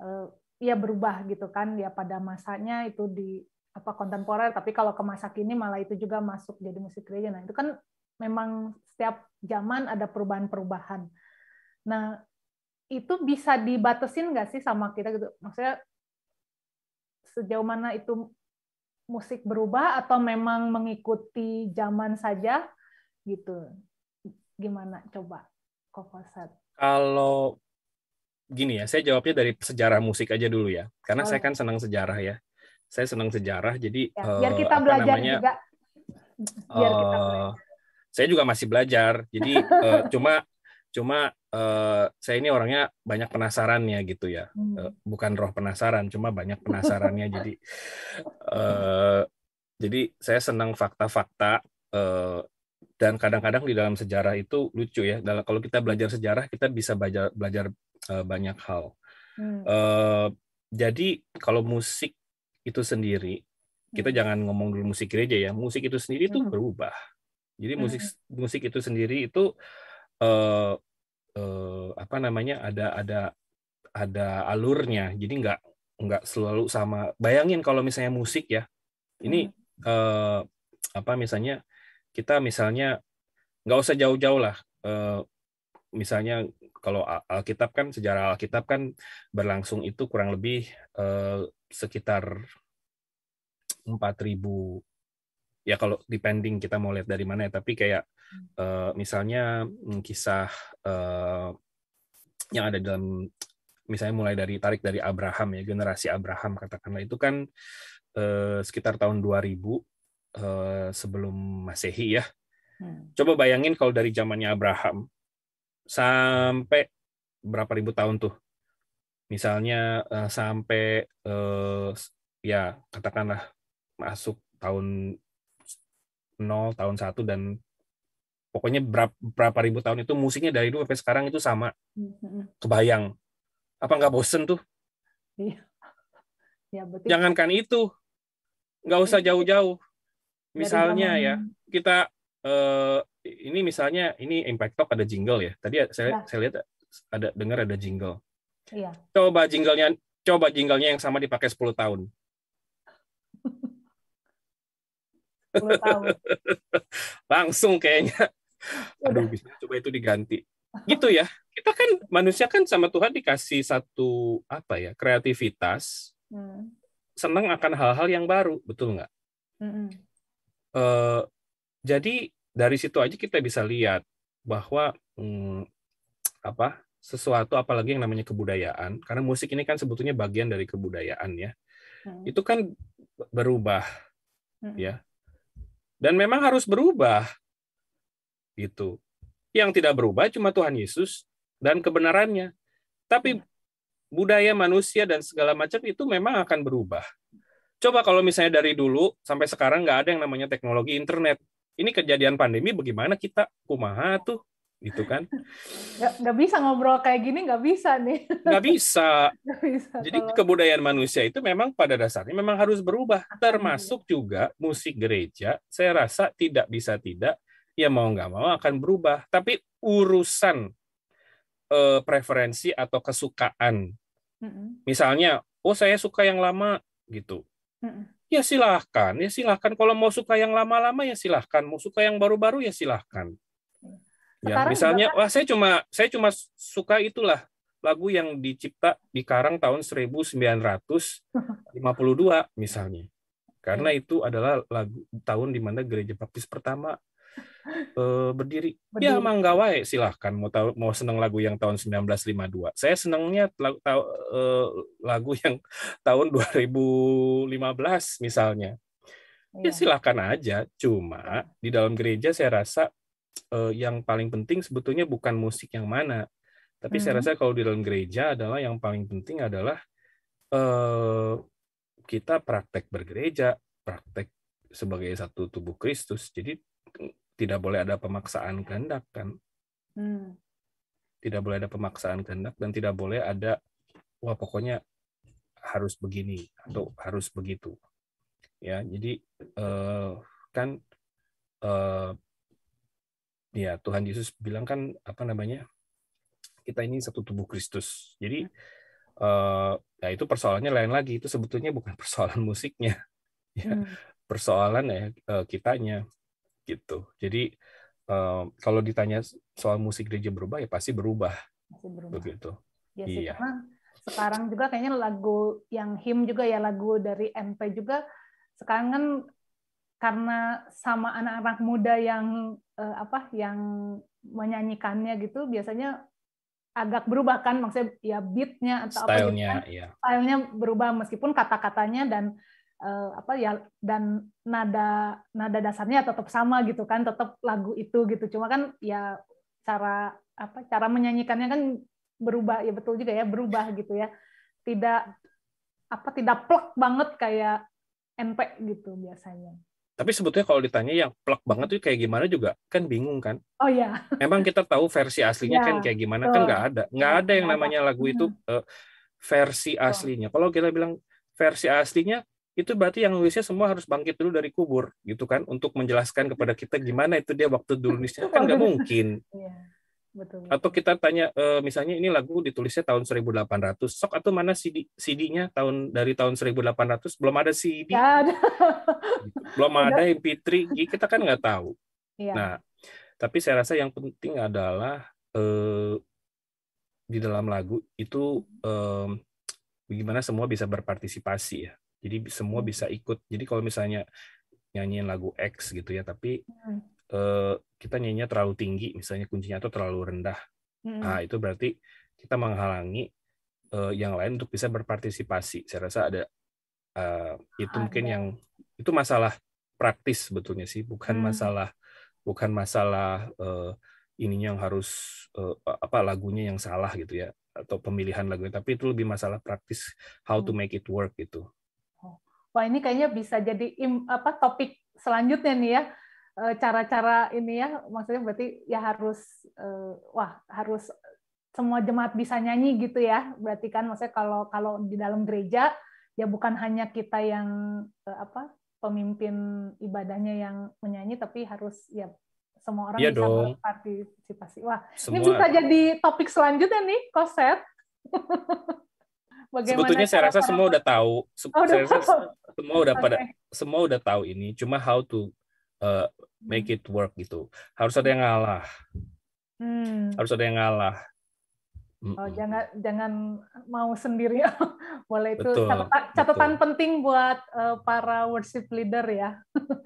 eh, ya berubah gitu kan ya pada masanya itu di apa kontemporer tapi kalau ke masa kini malah itu juga masuk jadi musik gereja nah itu kan memang setiap zaman ada perubahan-perubahan. Nah, itu bisa dibatasin nggak sih sama kita gitu? Maksudnya sejauh mana itu musik berubah atau memang mengikuti zaman saja gitu? Gimana coba Kokosat? Kalau gini ya, saya jawabnya dari sejarah musik aja dulu ya. Karena oh. saya kan senang sejarah ya. Saya senang sejarah jadi ya, eh, biar kita belajar namanya, juga. Biar kita eh, belajar saya juga masih belajar jadi uh, cuma cuma uh, saya ini orangnya banyak penasarannya gitu ya uh, bukan roh penasaran cuma banyak penasarannya jadi uh, jadi saya senang fakta-fakta uh, dan kadang-kadang di dalam sejarah itu lucu ya dalam kalau kita belajar sejarah kita bisa belajar belajar uh, banyak hal hmm. jadi kalau musik itu sendiri kita hmm. jangan ngomong dulu musik gereja ya musik itu sendiri itu hmm. berubah jadi hmm. musik hmm. musik itu sendiri itu uh, uh, apa namanya ada ada ada alurnya. Jadi nggak nggak selalu sama. Bayangin kalau misalnya musik ya, ini uh, apa misalnya kita misalnya nggak usah jauh-jauh lah. Uh, misalnya kalau Alkitab kan sejarah Alkitab kan berlangsung itu kurang lebih uh, sekitar 4000 ya kalau depending kita mau lihat dari mana ya tapi kayak uh, misalnya mm, kisah uh, yang ada dalam misalnya mulai dari tarik dari Abraham ya generasi Abraham katakanlah itu kan uh, sekitar tahun 2000 uh, sebelum Masehi ya. Hmm. Coba bayangin kalau dari zamannya Abraham sampai berapa ribu tahun tuh. Misalnya uh, sampai uh, ya katakanlah masuk tahun 0, tahun satu dan pokoknya berapa, berapa ribu tahun itu musiknya dari dulu sampai sekarang itu sama. Mm-hmm. Kebayang. Apa nggak bosen tuh? Iya. Ya, betul. Jangankan itu. Nggak usah jauh-jauh. Misalnya ya, kita eh, ini misalnya ini Impact Talk ada jingle ya. Tadi ya, saya, ya. saya lihat ada dengar ada jingle. Iya. Coba jinglenya coba jinglenya yang sama dipakai 10 tahun. tahun. Langsung kayaknya. Iya Aduh, bisa coba itu diganti. Gitu ya. Kita kan manusia kan sama Tuhan dikasih satu apa ya, kreativitas. Hmm. Senang akan hal-hal yang baru, betul nggak? Hmm. Uh, jadi dari situ aja kita bisa lihat bahwa hmm, apa sesuatu apalagi yang namanya kebudayaan karena musik ini kan sebetulnya bagian dari kebudayaan ya hmm. itu kan berubah hmm. ya dan memang harus berubah. Itu. Yang tidak berubah cuma Tuhan Yesus dan kebenarannya. Tapi iya. budaya manusia dan segala macam itu memang akan berubah. Coba kalau misalnya dari dulu sampai sekarang nggak ada yang namanya teknologi internet. Ini kejadian pandemi bagaimana kita kumaha tuh gitu kan nggak bisa ngobrol kayak gini nggak bisa nih nggak bisa. Gak bisa jadi kalau... kebudayaan manusia itu memang pada dasarnya memang harus berubah termasuk juga musik gereja saya rasa tidak bisa tidak ya mau nggak mau akan berubah tapi urusan eh, preferensi atau kesukaan misalnya oh saya suka yang lama gitu ya silahkan ya silahkan kalau mau suka yang lama-lama ya silahkan mau suka yang baru-baru ya silahkan Ya, misalnya wah saya cuma saya cuma suka itulah lagu yang dicipta di karang tahun 1952 misalnya. Karena ya. itu adalah lagu tahun di mana gereja baptis pertama eh, berdiri. Ya, berdiri. Ya manggawai silahkan mau tahu mau seneng lagu yang tahun 1952. Saya senengnya lagu, tahu, eh, lagu yang tahun 2015 misalnya. Ya iya. silahkan aja. Cuma di dalam gereja saya rasa uh, yang paling penting sebetulnya bukan musik yang mana, tapi hmm. saya rasa kalau di dalam gereja adalah yang paling penting adalah uh, kita praktek bergereja, praktek sebagai satu tubuh Kristus. Jadi tidak boleh ada pemaksaan kehendak kan. Hmm. Tidak boleh ada pemaksaan kehendak dan tidak boleh ada wah pokoknya harus begini atau harus begitu ya jadi uh, kan uh, ya Tuhan Yesus bilang kan apa namanya kita ini satu tubuh Kristus. Jadi uh, ya itu persoalannya lain lagi. Itu sebetulnya bukan persoalan musiknya, ya hmm. persoalan ya uh, kitanya gitu. Jadi uh, kalau ditanya soal musik gereja berubah ya pasti berubah. Pasti berubah. Begitu. Ya, iya. sekarang juga kayaknya lagu yang him juga ya lagu dari MP juga sekarang kan karena sama anak-anak muda yang uh, apa yang menyanyikannya gitu biasanya agak berubah kan maksudnya ya beatnya atau stylenya, apa gitu kan. iya. stylenya berubah meskipun kata-katanya dan uh, apa ya dan nada nada dasarnya tetap sama gitu kan tetap lagu itu gitu cuma kan ya cara apa cara menyanyikannya kan berubah ya betul juga ya berubah gitu ya tidak apa tidak plek banget kayak mp gitu biasanya tapi sebetulnya kalau ditanya yang plek banget tuh kayak gimana juga kan bingung kan oh ya yeah. emang kita tahu versi aslinya yeah. kan kayak gimana kan nggak ada nggak iya, ada yang namanya lagu itu uh, versi aslinya kalau kita bilang versi aslinya itu berarti yang nulisnya semua harus bangkit dulu dari kubur gitu kan untuk menjelaskan kepada kita gimana itu dia waktu dulu nulisnya kan nggak mungkin yeah. Betul. Atau kita tanya uh, misalnya ini lagu ditulisnya tahun 1800. Sok atau mana CD CD-nya tahun dari tahun 1800 belum ada CD. Ya, ada. Gitu. Belum ada MP3, kita kan nggak tahu. Ya. Nah, tapi saya rasa yang penting adalah uh, di dalam lagu itu um, bagaimana semua bisa berpartisipasi ya. Jadi semua hmm. bisa ikut. Jadi kalau misalnya nyanyiin lagu X gitu ya, tapi hmm. Eh, kita nyanyinya terlalu tinggi, misalnya kuncinya itu terlalu rendah. Hmm. Nah, itu berarti kita menghalangi uh, yang lain untuk bisa berpartisipasi. Saya rasa ada uh, itu ada. mungkin yang itu masalah praktis sebetulnya sih, bukan hmm. masalah bukan masalah uh, ininya yang harus uh, apa lagunya yang salah gitu ya atau pemilihan lagunya, tapi itu lebih masalah praktis how hmm. to make it work gitu. Oh. Wah, ini kayaknya bisa jadi apa topik selanjutnya nih ya Eh, cara-cara ini ya maksudnya berarti ya harus uh, wah harus semua jemaat bisa nyanyi gitu ya berarti kan maksudnya kalau kalau di dalam gereja ya bukan hanya kita yang uh, apa pemimpin ibadahnya yang menyanyi tapi harus ya semua orang iya bisa dong. berpartisipasi wah semua. ini bisa jadi topik selanjutnya nih koset Bagaimana Sebetulnya saya rasa semua udah tahu. Oh, saya rasa tahu. semua udah okay. pada semua udah tahu ini. Cuma how to uh, make it work gitu. Harus ada yang ngalah. Hmm. Harus ada yang ngalah. Oh, jangan jangan mau sendiri. ya. Boleh itu betul, catatan, catatan betul. penting buat uh, para worship leader ya.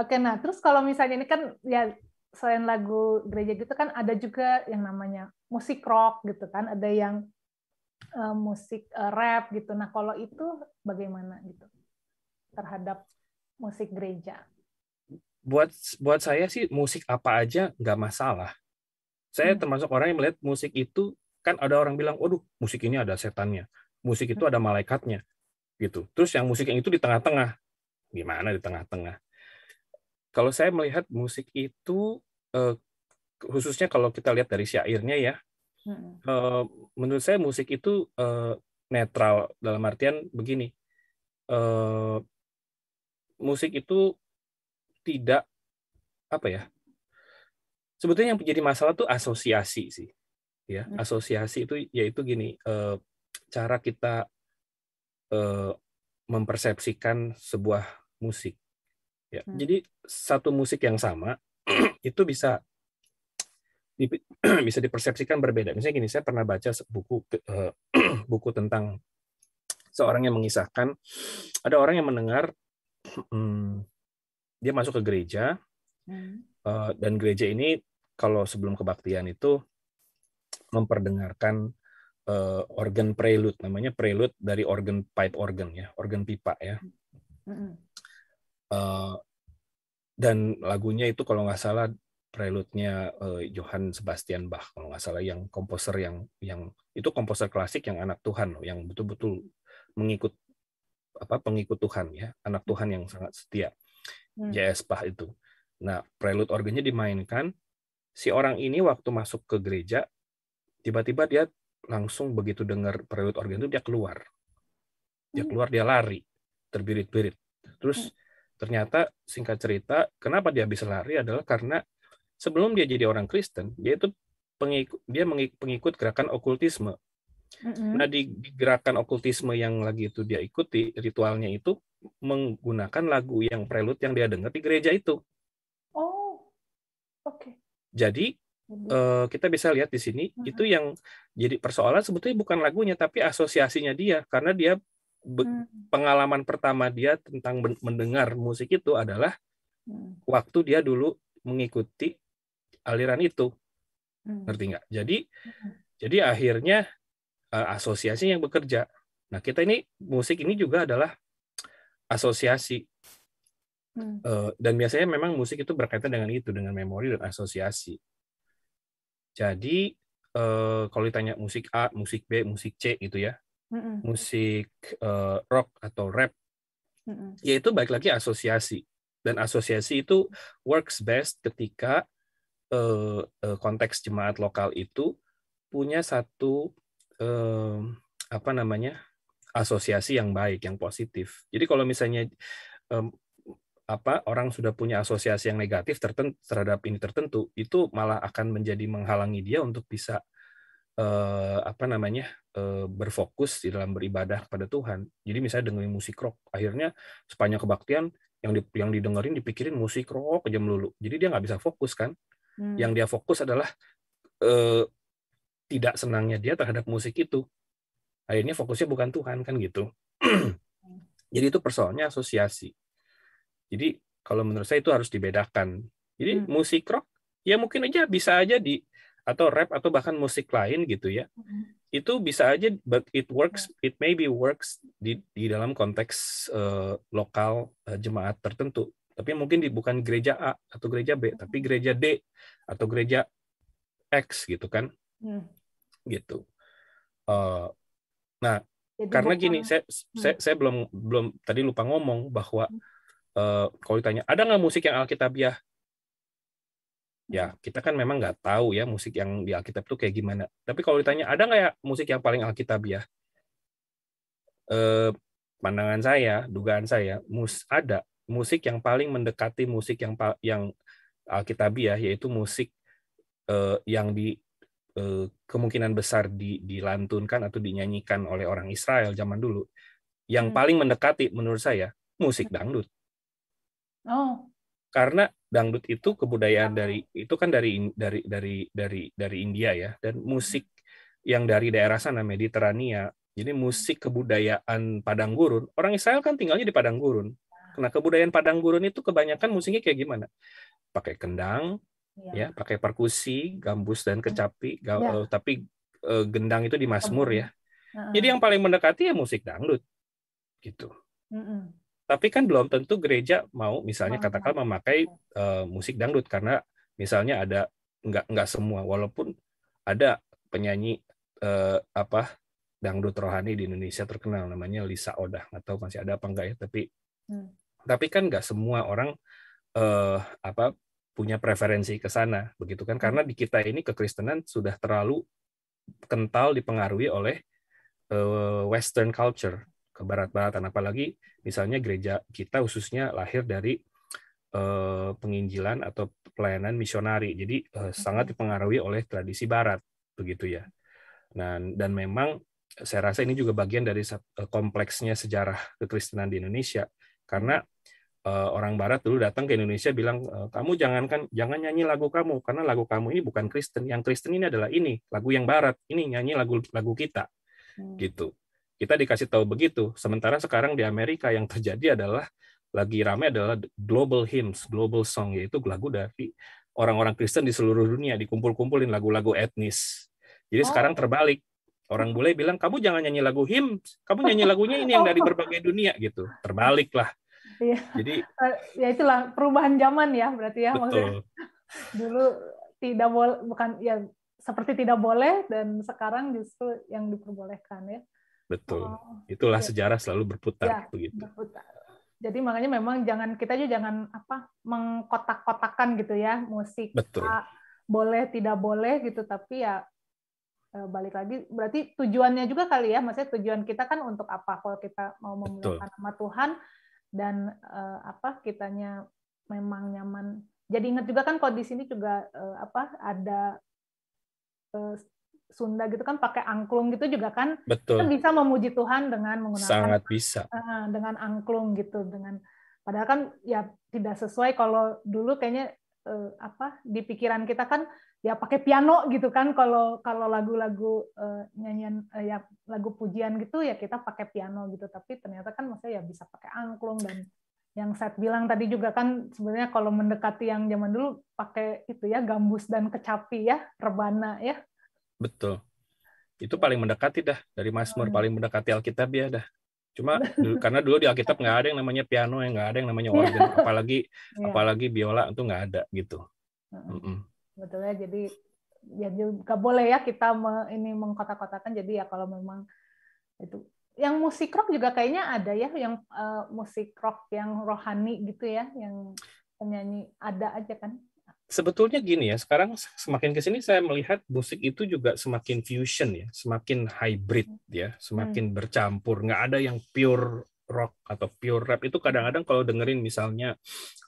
Oke, nah terus kalau misalnya ini kan ya selain lagu gereja gitu kan ada juga yang namanya musik rock gitu kan, ada yang uh, musik uh, rap gitu. Nah, kalau itu bagaimana gitu terhadap musik gereja? buat buat saya sih musik apa aja nggak masalah. Saya hmm. termasuk orang yang melihat musik itu kan ada orang bilang, waduh musik ini ada setannya, musik itu hmm. ada malaikatnya, gitu. Terus yang musik yang itu di tengah-tengah, gimana di tengah-tengah? Kalau saya melihat musik itu eh, khususnya kalau kita lihat dari syairnya ya, hmm. eh, menurut saya musik itu eh, netral dalam artian begini, eh, musik itu tidak apa ya? Sebetulnya yang menjadi masalah tuh asosiasi sih. Ya, hmm. asosiasi itu yaitu gini, eh, cara kita eh, mempersepsikan sebuah musik. Ya, hmm. jadi satu musik yang sama itu bisa bisa dipersepsikan berbeda. Misalnya gini, saya pernah baca buku eh, buku tentang seorang yang mengisahkan ada orang yang mendengar hmm, dia masuk ke gereja hmm. uh, dan gereja ini kalau sebelum kebaktian itu memperdengarkan uh, organ prelude namanya prelude dari organ pipe organ ya organ pipa ya hmm. uh, dan lagunya itu kalau nggak salah prelude uh, Johann Sebastian Bach kalau nggak salah yang komposer yang yang itu komposer klasik yang anak Tuhan loh yang betul-betul mengikut apa pengikut Tuhan ya anak Tuhan yang sangat setia Hmm. JS Bach itu. Nah, prelude organnya dimainkan. Si orang ini waktu masuk ke gereja, tiba-tiba dia langsung begitu dengar prelude organ itu dia keluar. Dia hmm. keluar, dia lari, terbirit-birit. Terus hmm. ternyata singkat cerita, kenapa dia bisa lari adalah karena sebelum dia jadi orang Kristen, dia itu pengikut, dia pengikut gerakan okultisme. Nah di gerakan okultisme yang lagi itu dia ikuti ritualnya itu menggunakan lagu yang prelude yang dia dengar di gereja itu. Oh, oke. Okay. Jadi uh, kita bisa lihat di sini uh -huh. itu yang jadi persoalan sebetulnya bukan lagunya tapi asosiasinya dia karena dia be, uh pengalaman pertama dia tentang mendengar musik itu adalah uh mm. -huh. waktu dia dulu mengikuti aliran itu mm. ngerti nggak jadi jadi akhirnya uh, asosiasi yang bekerja nah kita ini musik ini juga adalah asosiasi hmm. uh, dan biasanya memang musik itu berkaitan dengan itu dengan memori dan asosiasi jadi uh, kalau ditanya musik A musik B musik C gitu ya hmm. musik uh, rock atau rap hmm. Ya itu baik lagi asosiasi dan asosiasi itu works best ketika uh, uh, konteks jemaat lokal itu punya satu uh, apa namanya asosiasi yang baik, yang positif. Jadi kalau misalnya um, apa orang sudah punya asosiasi yang negatif tertentu, terhadap ini tertentu, itu malah akan menjadi menghalangi dia untuk bisa uh, apa namanya uh, berfokus di dalam beribadah kepada Tuhan. Jadi misalnya dengerin musik rock, akhirnya sepanjang kebaktian yang di, yang didengerin dipikirin musik rock aja melulu. Jadi dia nggak bisa fokus kan. Hmm. Yang dia fokus adalah uh, tidak senangnya dia terhadap musik itu akhirnya fokusnya bukan Tuhan kan gitu jadi itu persoalannya asosiasi jadi kalau menurut saya itu harus dibedakan jadi hmm. musik rock ya mungkin aja bisa aja di atau rap atau bahkan musik lain gitu ya hmm. itu bisa aja but it works hmm. it maybe works di di dalam konteks uh, lokal uh, jemaat tertentu tapi mungkin di bukan gereja A atau gereja B hmm. tapi gereja D atau gereja X gitu kan hmm. gitu uh, Nah, Jadi karena bukan. gini, saya, saya hmm. saya belum belum tadi lupa ngomong bahwa uh, kalau ditanya ada nggak musik yang alkitabiah, ya kita kan memang nggak tahu ya musik yang di Alkitab itu kayak gimana. Tapi kalau ditanya ada nggak ya musik yang paling Alkitabiah? Eh, pandangan saya, dugaan saya, mus ada musik yang paling mendekati musik yang yang Alkitabiah yaitu musik eh, yang di Eh, kemungkinan besar di, dilantunkan atau dinyanyikan oleh orang Israel zaman dulu yang hmm. paling mendekati menurut saya musik dangdut. Oh. Karena dangdut itu kebudayaan iya. dari itu kan dari dari dari dari dari India ya dan hmm. musik yang dari daerah sana Mediterania. Jadi musik kebudayaan padang gurun. Orang Israel kan tinggalnya di padang gurun. Nah, kebudayaan padang gurun itu kebanyakan musiknya kayak gimana? Pakai kendang, Iya. ya, pakai perkusi, gambus dan iya. kecapi, ya. tapi uh, gendang itu di Mazmur ya. Uh -uh. Jadi yang paling mendekati ya musik dangdut gitu. Uh tapi kan belum tentu gereja mau misalnya katakan memakai uh, musik dangdut karena misalnya ada nggak nggak semua walaupun ada penyanyi uh, apa dangdut rohani di Indonesia terkenal namanya Lisa Oda atau masih ada apa enggak ya tapi hmm. tapi kan nggak semua orang eh, apa punya preferensi ke sana, begitu kan? Karena di kita ini kekristenan sudah terlalu kental dipengaruhi oleh eh, Western culture ke barat-baratan, apalagi misalnya gereja kita khususnya lahir dari eh, penginjilan atau pelayanan misionari, jadi eh, mm-hmm. sangat dipengaruhi oleh tradisi barat, begitu ya. Nah, dan memang saya rasa ini juga bagian dari kompleksnya sejarah kekristenan di Indonesia, karena Eh, orang Barat dulu datang ke Indonesia bilang eh, kamu jangankan jangan nyanyi lagu kamu karena lagu kamu ini bukan Kristen yang Kristen ini adalah ini lagu yang Barat ini nyanyi lagu lagu kita hmm. gitu kita dikasih tahu begitu sementara sekarang di Amerika yang terjadi adalah lagi ramai adalah global hymns global song yaitu lagu dari orang-orang Kristen di seluruh dunia dikumpul-kumpulin lagu-lagu etnis jadi oh. sekarang terbalik orang boleh bilang kamu jangan nyanyi lagu hymns kamu nyanyi lagunya ini yang dari berbagai dunia gitu terbaliklah Iya. Jadi eh, ya itulah perubahan zaman ya berarti ya betul. maksudnya. Dulu tidak boleh bukan ya seperti tidak boleh dan sekarang justru yang diperbolehkan ya. Betul. Oh, Itulah ya. sejarah selalu berputar ya, begitu. Berputar. Jadi makanya memang jangan kita juga jangan apa mengkotak-kotakan gitu ya musik. Betul. A, boleh tidak boleh gitu tapi ya eh, balik lagi berarti tujuannya juga kali ya maksudnya tujuan kita kan untuk apa kalau kita mau memuliakan nama Tuhan dan uh, apa kitanya memang nyaman. Jadi ingat juga kan kalau di sini juga uh, apa ada uh, Sunda gitu kan pakai angklung gitu juga kan Betul. kita bisa memuji Tuhan dengan menggunakan sangat bisa uh, dengan angklung gitu dengan padahal kan ya tidak sesuai kalau dulu kayaknya uh, apa di pikiran kita kan ya pakai piano gitu kan kalau kalau lagu-lagu uh, nyanyian uh, ya lagu pujian gitu ya kita pakai piano gitu tapi ternyata kan maksudnya ya bisa pakai angklung dan yang saya bilang tadi juga kan sebenarnya kalau mendekati yang zaman dulu pakai itu ya gambus dan kecapi ya rebana ya betul itu paling mendekati dah dari Mazmur hmm. paling mendekati Alkitab ya dah cuma dulu, karena dulu di Alkitab nggak ada yang namanya piano yang nggak ada yang namanya organ apalagi iya. apalagi biola itu nggak ada gitu mm -mm sebetulnya jadi ya juga boleh ya kita me, ini mengkotak-kotakan jadi ya kalau memang itu yang musik rock juga kayaknya ada ya yang uh, musik rock yang rohani gitu ya yang penyanyi ada aja kan sebetulnya gini ya sekarang semakin kesini saya melihat musik itu juga semakin fusion ya semakin hybrid ya hmm. semakin hmm. bercampur nggak ada yang pure rock atau pure rap itu kadang-kadang kalau dengerin misalnya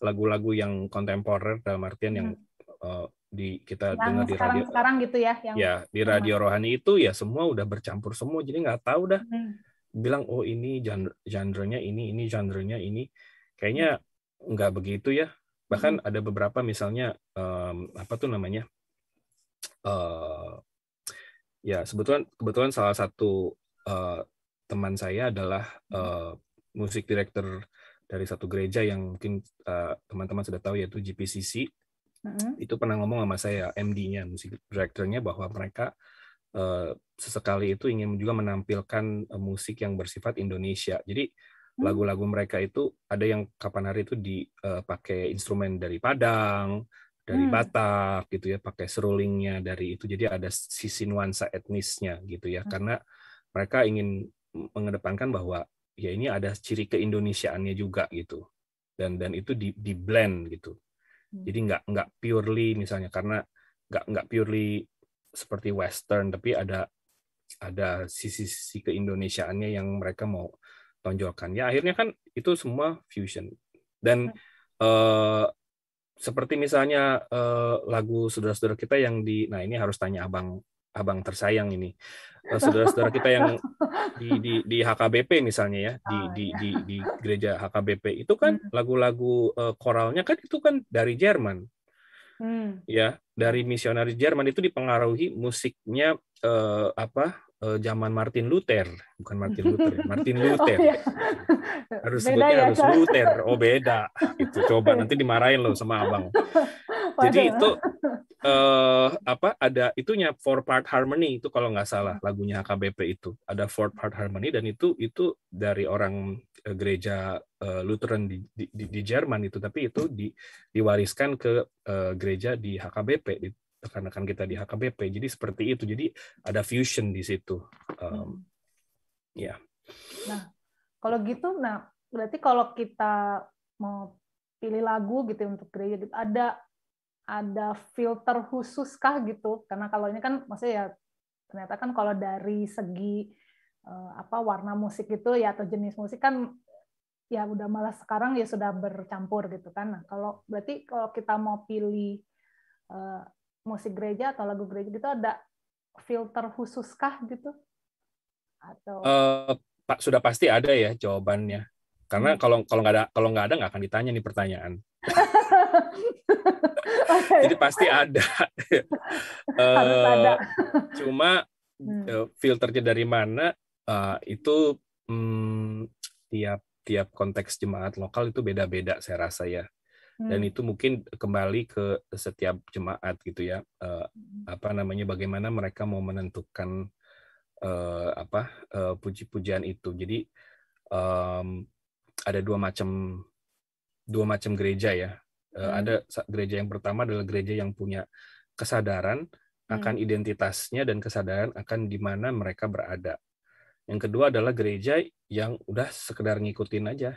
lagu-lagu yang kontemporer dalam artian yang hmm uh, di kita yang dengar di radio sekarang gitu ya yang ya di radio rohani itu ya semua udah bercampur semua jadi nggak tahu dah hmm. bilang oh ini genre genrenya ini ini genrenya ini kayaknya hmm. nggak begitu ya bahkan hmm. ada beberapa misalnya um, apa tuh namanya uh, ya sebetulnya kebetulan salah satu uh, teman saya adalah uh, musik director dari satu gereja yang mungkin teman-teman uh, teman -teman sudah tahu yaitu GPCC hmm itu pernah ngomong sama saya MD-nya musik directornya bahwa mereka uh, sesekali itu ingin juga menampilkan uh, musik yang bersifat Indonesia jadi mm-hmm. lagu-lagu mereka itu ada yang kapan hari itu dipakai eh, instrumen dari Padang dari hmm. Batak gitu ya pakai serulingnya dari itu jadi ada sisi nuansa etnisnya gitu ya hmm. karena mereka ingin mengedepankan bahwa ya ini ada ciri keindonesiaannya juga gitu dan dan itu di di blend gitu Hmm. Jadi nggak nggak purely misalnya karena nggak nggak purely seperti western tapi ada ada sisi-sisi keindonesiaannya yang mereka mau tonjolkan. Ya akhirnya kan itu semua fusion. Dan uh, seperti misalnya uh, lagu saudara-saudara kita yang di nah ini harus tanya Abang abang tersayang ini eh, saudara-saudara kita yang di, di di HKBP misalnya ya di oh, di iya. di, di gereja HKBP itu kan hmm. lagu-lagu uh, koralnya kan itu kan dari Jerman hmm. ya dari misionaris Jerman itu dipengaruhi musiknya uh, apa uh, zaman Martin Luther bukan Martin Luther ya, Martin oh, Luther oh, ya. harus beda sebutnya ya, harus kan? Luther oh beda itu coba nanti dimarahin loh sama abang apa jadi itu uh, apa ada itunya four part harmony itu kalau nggak salah lagunya HKBP itu ada four part harmony dan itu itu dari orang eh, gereja eh, Lutheran di, di, di Jerman itu tapi itu di, diwariskan ke gereja di HKBP di rekan-rekan kita di HKBP jadi seperti itu jadi ada fusion di situ um, ya yeah. nah kalau gitu nah berarti kalau kita mau pilih lagu gitu ya untuk gereja gitu, ada ada filter khusus kah gitu? Karena kalau ini kan maksudnya ya ternyata kan kalau dari segi eh, apa warna musik itu ya atau jenis musik kan ya udah malah sekarang ya sudah bercampur gitu kan. Nah, kalau berarti kalau kita mau pilih eh, musik gereja atau lagu gereja gitu ada filter khusus kah gitu? Atau uh, sudah pasti ada ya jawabannya. Karena hmm. kalau kalau nggak ada kalau nggak ada nggak akan ditanya nih pertanyaan. okay. Jadi pasti ada. uh, ada. Cuma hmm. Eh, filternya dari mana uh, itu hmm, tiap tiap konteks jemaat lokal itu beda-beda saya rasa ya. Dan hmm. itu mungkin kembali ke setiap jemaat gitu ya. Uh, apa namanya bagaimana mereka mau menentukan uh, apa uh, puji-pujian itu. Jadi um, ada dua macam dua macam gereja ya Eh, hmm. Ada gereja yang pertama adalah gereja yang punya kesadaran hmm. akan identitasnya dan kesadaran akan di mana mereka berada. Yang kedua adalah gereja yang udah sekedar ngikutin aja.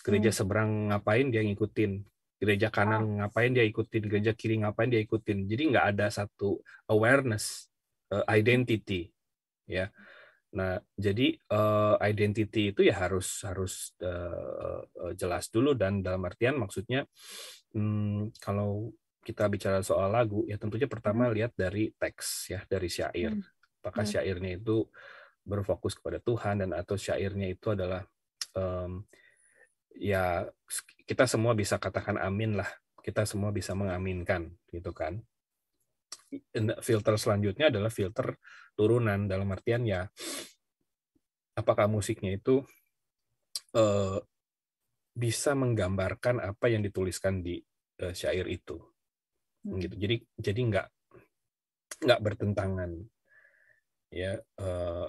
Gereja hmm. seberang ngapain dia ngikutin, gereja kanan ngapain dia ikutin, gereja kiri ngapain dia ikutin. Jadi nggak ada satu awareness, uh, identity, ya. Nah, jadi uh, identity itu ya harus harus uh, jelas dulu dan dalam artian maksudnya um, kalau kita bicara soal lagu ya tentunya pertama hmm. lihat dari teks ya dari syair. Hmm. Apakah syairnya itu berfokus kepada Tuhan dan atau syairnya itu adalah um, ya kita semua bisa katakan amin lah. Kita semua bisa mengaminkan gitu kan. Filter selanjutnya adalah filter turunan dalam artian ya apakah musiknya itu uh, bisa menggambarkan apa yang dituliskan di uh, syair itu hmm. gitu jadi jadi nggak nggak bertentangan ya uh,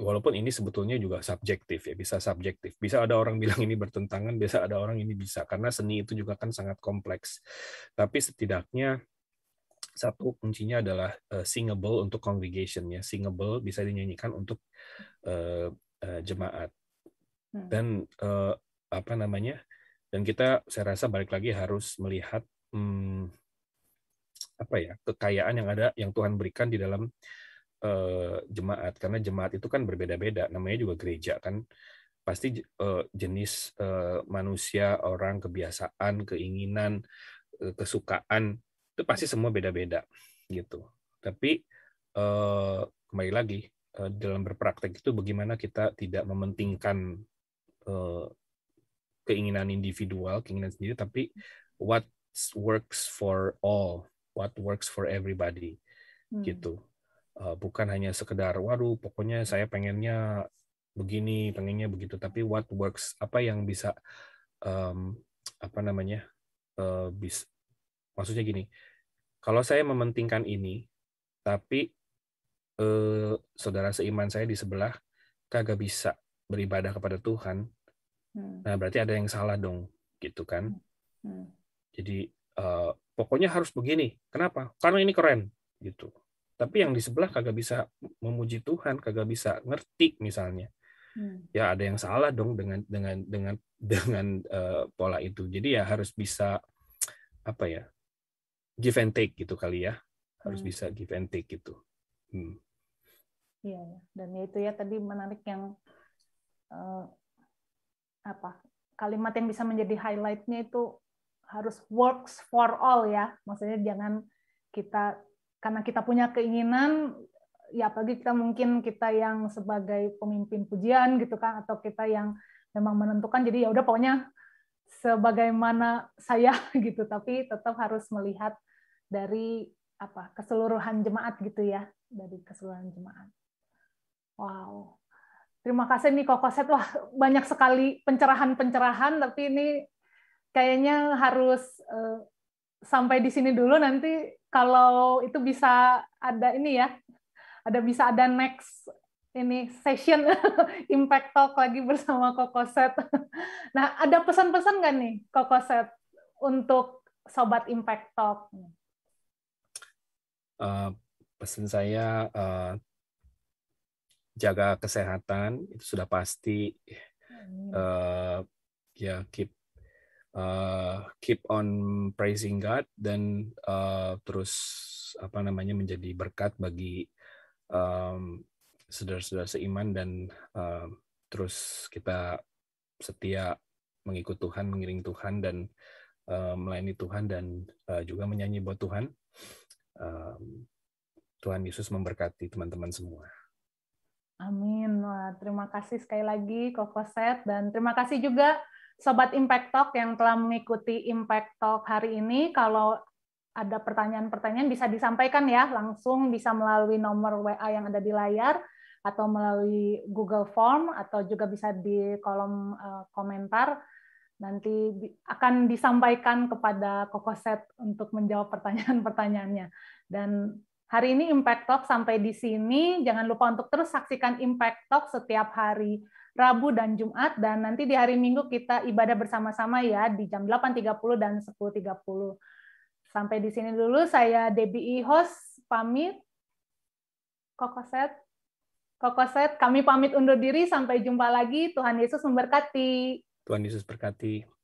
walaupun ini sebetulnya juga subjektif ya bisa subjektif bisa ada orang bilang ini bertentangan bisa ada orang ini bisa karena seni itu juga kan sangat kompleks tapi setidaknya satu kuncinya adalah uh, singable untuk congregation ya singable bisa dinyanyikan untuk uh, uh, jemaat hmm. dan uh, apa namanya dan kita saya rasa balik lagi harus melihat hmm, apa ya kekayaan yang ada yang Tuhan berikan di dalam uh, jemaat karena jemaat itu kan berbeda-beda namanya juga gereja kan pasti uh, jenis uh, manusia orang kebiasaan keinginan kesukaan itu pasti semua beda-beda gitu. Tapi eh, kembali lagi eh, dalam berpraktek itu bagaimana kita tidak mementingkan eh, keinginan individual, keinginan sendiri, tapi what works for all, what works for everybody hmm. gitu. Eh, bukan hanya sekedar waduh pokoknya saya pengennya begini, pengennya begitu, tapi what works apa yang bisa um, apa namanya uh, bis, maksudnya gini kalau saya mementingkan ini, tapi eh, saudara seiman saya di sebelah kagak bisa beribadah kepada Tuhan, hmm. nah berarti ada yang salah dong, gitu kan? Hmm. hmm. Jadi eh, pokoknya harus begini. Kenapa? Karena ini keren, gitu. Tapi yang di sebelah kagak bisa memuji Tuhan, kagak bisa ngerti misalnya. Hmm. Ya ada yang salah dong dengan dengan dengan dengan uh, pola itu. Jadi ya harus bisa apa ya? give and take gitu kali ya harus hmm. bisa give and take gitu hmm. iya, iya. dan ya itu ya tadi menarik yang uh, apa kalimat yang bisa menjadi highlightnya itu harus works for all ya maksudnya jangan kita karena kita punya keinginan ya apalagi kita mungkin kita yang sebagai pemimpin pujian gitu kan atau kita yang memang menentukan jadi ya udah pokoknya sebagaimana saya gitu tapi tetap harus melihat dari apa keseluruhan jemaat gitu ya dari keseluruhan jemaat. Wow. Terima kasih nih Kokoset Set. Wah, banyak sekali pencerahan-pencerahan tapi ini kayaknya harus uh, sampai di sini dulu nanti kalau itu bisa ada ini ya. Ada bisa ada next ini session impact talk lagi bersama Kokoset. Nah, ada pesan-pesan nggak nih Kokoset untuk sobat impact talk? Eh, pesan saya uh, jaga kesehatan itu sudah pasti uh, ya yeah, keep uh, keep on praising God dan uh, terus apa namanya menjadi berkat bagi um, saudara-saudara seiman dan uh, terus kita setia mengikut Tuhan, mengiring Tuhan dan uh, melayani Tuhan dan uh, juga menyanyi buat Tuhan. Tuhan Yesus memberkati teman-teman semua. Amin. Wah, terima kasih sekali lagi Koko Set dan terima kasih juga Sobat Impact Talk yang telah mengikuti Impact Talk hari ini. Kalau ada pertanyaan-pertanyaan bisa disampaikan ya, langsung bisa melalui nomor WA yang ada di layar atau melalui Google Form atau juga bisa di kolom eh, komentar nanti akan disampaikan kepada Kokoset untuk menjawab pertanyaan-pertanyaannya. Dan hari ini Impact Talk sampai di sini. Jangan lupa untuk terus saksikan Impact Talk setiap hari Rabu dan Jumat dan nanti di hari Minggu kita ibadah bersama-sama ya di jam 8.30 dan 10.30. Sampai di sini dulu saya Debbie I. E, host pamit. Kokoset Kokoset, kami pamit undur diri. Sampai jumpa lagi. Tuhan Yesus memberkati. Tuhan Yesus berkati.